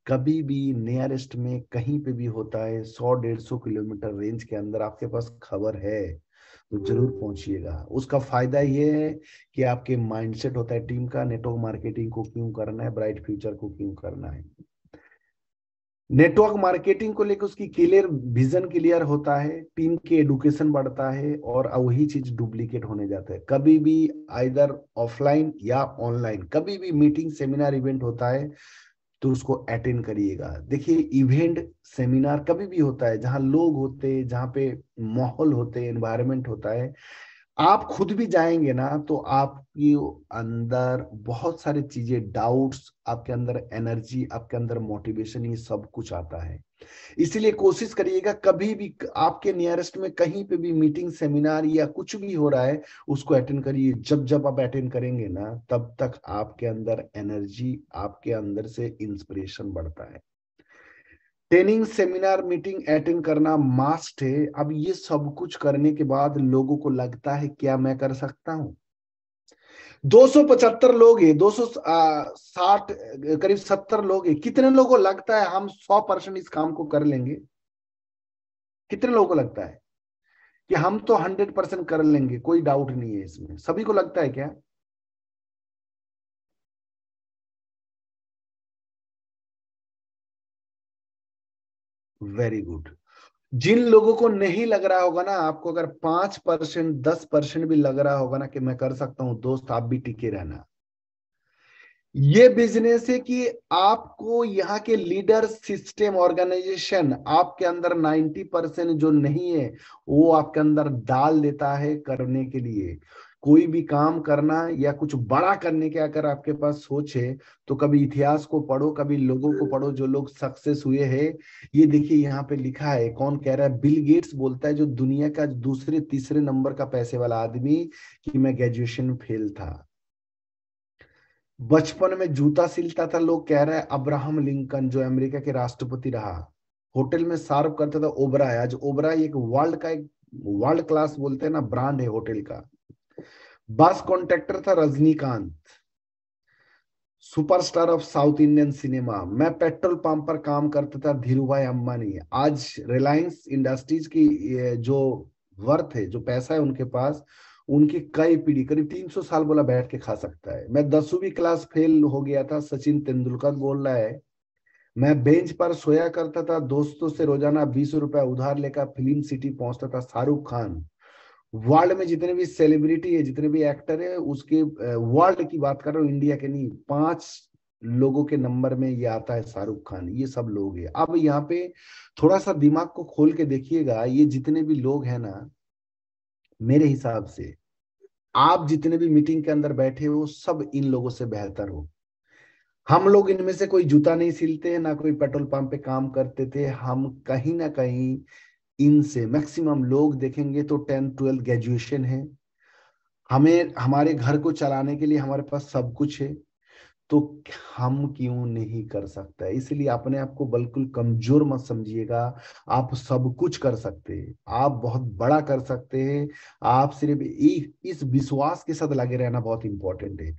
कभी भी नियरेस्ट में कहीं पे भी होता है सौ डेढ़ सौ किलोमीटर रेंज के अंदर आपके पास खबर है तो जरूर हम्म। पहुंचिएगा उसका फायदा यह है कि आपके माइंडसेट होता है टीम का नेटवर्क मार्केटिंग को क्यों करना है ब्राइट फ्यूचर को क्यों करना है नेटवर्क मार्केटिंग को लेकर उसकी क्लियर विजन क्लियर होता है टीम के एडुकेशन बढ़ता है और वही चीज डुप्लीकेट होने जाता है कभी भी आइदर ऑफलाइन या ऑनलाइन कभी भी मीटिंग सेमिनार इवेंट होता है तो उसको अटेंड करिएगा देखिए इवेंट सेमिनार कभी भी होता है जहां लोग होते हैं जहां पे माहौल होते हैं एनवायरमेंट होता है आप खुद भी जाएंगे ना तो आपके अंदर बहुत सारी चीजें डाउट्स आपके अंदर एनर्जी आपके अंदर मोटिवेशन ये सब कुछ आता है इसीलिए कोशिश करिएगा कभी भी आपके नियरेस्ट में कहीं पे भी मीटिंग सेमिनार या कुछ भी हो रहा है उसको अटेंड करिए जब जब आप अटेंड करेंगे ना तब तक आपके अंदर एनर्जी आपके अंदर से इंस्पिरेशन बढ़ता है ट्रेनिंग सेमिनार मीटिंग अटेंड करना मास्ट है अब ये सब कुछ करने के बाद लोगों को लगता है क्या मैं कर सकता हूँ 275 लोग है 260 करीब 70 लोग है कितने लोगों को लगता है हम 100 परसेंट इस काम को कर लेंगे कितने लोगों को लगता है कि हम तो 100 परसेंट कर लेंगे कोई डाउट नहीं है इसमें सभी को लगता है क्या वेरी गुड जिन लोगों को नहीं लग रहा होगा ना आपको अगर पांच परसेंट दस परसेंट भी लग रहा होगा ना कि मैं कर सकता हूं दोस्त आप भी टिके रहना ये बिजनेस है कि आपको यहाँ के लीडर सिस्टम ऑर्गेनाइजेशन आपके अंदर 90 परसेंट जो नहीं है वो आपके अंदर डाल देता है करने के लिए कोई भी काम करना या कुछ बड़ा करने के अगर आपके पास सोच है तो कभी इतिहास को पढ़ो कभी लोगों को पढ़ो जो लोग सक्सेस हुए हैं ये देखिए यहाँ पे लिखा है कौन कह रहा है बिल गेट्स बोलता है जो दुनिया का दूसरे तीसरे नंबर का पैसे वाला आदमी कि मैं ग्रेजुएशन में फेल था बचपन में जूता सिलता था लोग कह रहा है अब्राहम लिंकन जो अमेरिका के राष्ट्रपति रहा होटल में सार्व करता था ओबराय आज ओबराय एक वर्ल्ड का एक वर्ल्ड क्लास बोलते हैं ना ब्रांड है होटल का बस कॉन्ट्रैक्टर था Rajinikanth superstar of south Indian cinema मैं पेट्रोल पंप पर काम करता था धीरू भाई अंबानी आज रिलायंस इंडस्ट्रीज की जो वर्थ है जो पैसा है उनके पास उनकी कई पीढ़ी करीब 300 साल बोला बैठ के खा सकता है मैं दसवीं क्लास फेल हो गया था सचिन तेंदुलकर बोल रहा है मैं बेंच पर सोया करता था दोस्तों से रोजाना बीस रुपया उधार लेकर फिल्म सिटी पहुंचता था शाहरुख खान वर्ल्ड में जितने भी सेलिब्रिटी है जितने भी एक्टर है उसके वर्ल्ड की बात कर रहा हूँ इंडिया के नहीं पांच लोगों के नंबर में ये आता है शाहरुख खान ये सब लोग है अब यहाँ पे थोड़ा सा दिमाग को खोल के देखिएगा ये जितने भी लोग हैं ना मेरे हिसाब से आप जितने भी मीटिंग के अंदर बैठे हो सब इन लोगों से बेहतर हो हम लोग इनमें से कोई जूता नहीं सिलते ना कोई पेट्रोल पंप पे काम करते थे हम कहीं ना कहीं इनसे मैक्सिमम लोग देखेंगे तो टेन ट्वेल्थ ग्रेजुएशन है हमें हमारे घर को चलाने के लिए हमारे पास सब कुछ है तो हम क्यों नहीं कर सकता इसलिए अपने आप को बिल्कुल कमजोर मत समझिएगा आप सब कुछ कर सकते हैं आप बहुत बड़ा कर सकते हैं आप सिर्फ एक इस विश्वास के साथ लगे रहना बहुत इंपॉर्टेंट है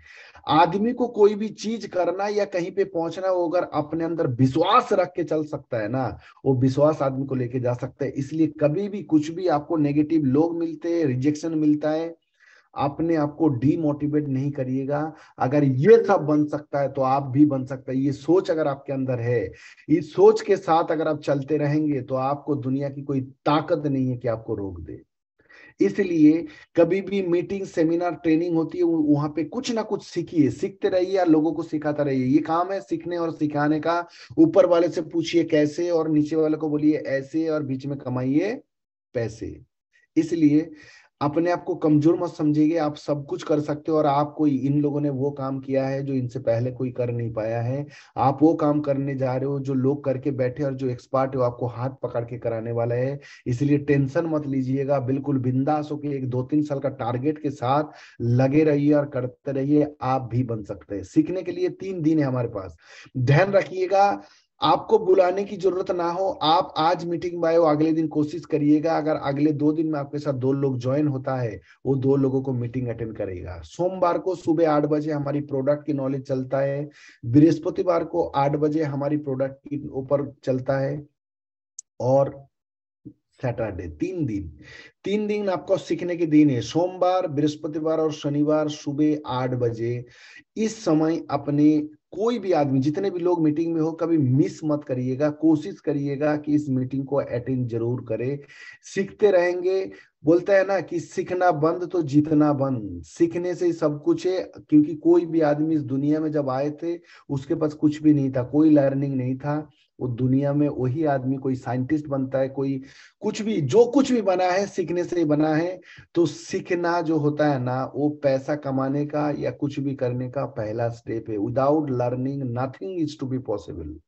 आदमी को कोई भी चीज करना या कहीं पे पहुंचना वो अगर अपने अंदर विश्वास रख के चल सकता है ना वो विश्वास आदमी को लेके जा सकता है इसलिए कभी भी कुछ भी आपको नेगेटिव लोग मिलते हैं रिजेक्शन मिलता है अपने आप को डीमोटिवेट नहीं करिएगा अगर ये सब बन सकता है तो आप भी बन सकते हैं ये सोच अगर आपके अंदर है इस सोच के साथ अगर आप चलते रहेंगे तो आपको दुनिया की कोई ताकत नहीं है कि आपको रोक दे इसलिए कभी भी मीटिंग सेमिनार ट्रेनिंग होती है वहां पे कुछ ना कुछ सीखिए सीखते रहिए या लोगों को सिखाता रहिए ये काम है सीखने और सिखाने का ऊपर वाले से पूछिए कैसे और नीचे वाले को बोलिए ऐसे और बीच में कमाइए पैसे इसलिए अपने आप को कमजोर मत समझिए आप सब कुछ कर सकते हो और आप कोई इन लोगों ने वो काम किया है जो इनसे पहले कोई कर नहीं पाया है आप वो काम करने जा रहे हो जो लोग करके बैठे और जो एक्सपर्ट है आपको हाथ पकड़ के कराने वाला है इसलिए टेंशन मत लीजिएगा बिल्कुल बिंदास होकर एक दो तीन साल का टारगेट के साथ लगे रहिए और करते रहिए आप भी बन सकते हैं सीखने के लिए तीन दिन है हमारे पास ध्यान रखिएगा आपको बुलाने की जरूरत ना हो आप आज मीटिंग में आए हो अगले दिन कोशिश करिएगा अगर अगले दो दिन में आपके साथ दो लोग ज्वाइन होता है वो दो लोगों को मीटिंग अटेंड करेगा सोमवार को सुबह आठ बजे हमारी प्रोडक्ट की नॉलेज चलता है बृहस्पतिवार को आठ बजे हमारी प्रोडक्ट की ऊपर चलता है और सैटरडे तीन दिन तीन दिन आपको सीखने के दिन है सोमवार बृहस्पतिवार और शनिवार सुबह आठ बजे इस समय अपने कोई भी आदमी जितने भी लोग मीटिंग में हो कभी मिस मत करिएगा कोशिश करिएगा कि इस मीटिंग को अटेंड जरूर करें सीखते रहेंगे बोलता है ना कि सीखना बंद तो जीतना बंद सीखने से ही सब कुछ है क्योंकि कोई भी आदमी इस दुनिया में जब आए थे उसके पास कुछ भी नहीं था कोई लर्निंग नहीं था वो दुनिया में वही आदमी कोई साइंटिस्ट बनता है कोई कुछ भी जो कुछ भी बना है सीखने से ही बना है तो सीखना जो होता है ना वो पैसा कमाने का या कुछ भी करने का पहला स्टेप है without learning nothing is to be possible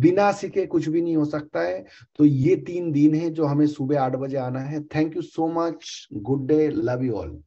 बिना सीखे कुछ भी नहीं हो सकता है तो ये तीन दिन है जो हमें सुबह आठ बजे आना है thank you so much good day love you all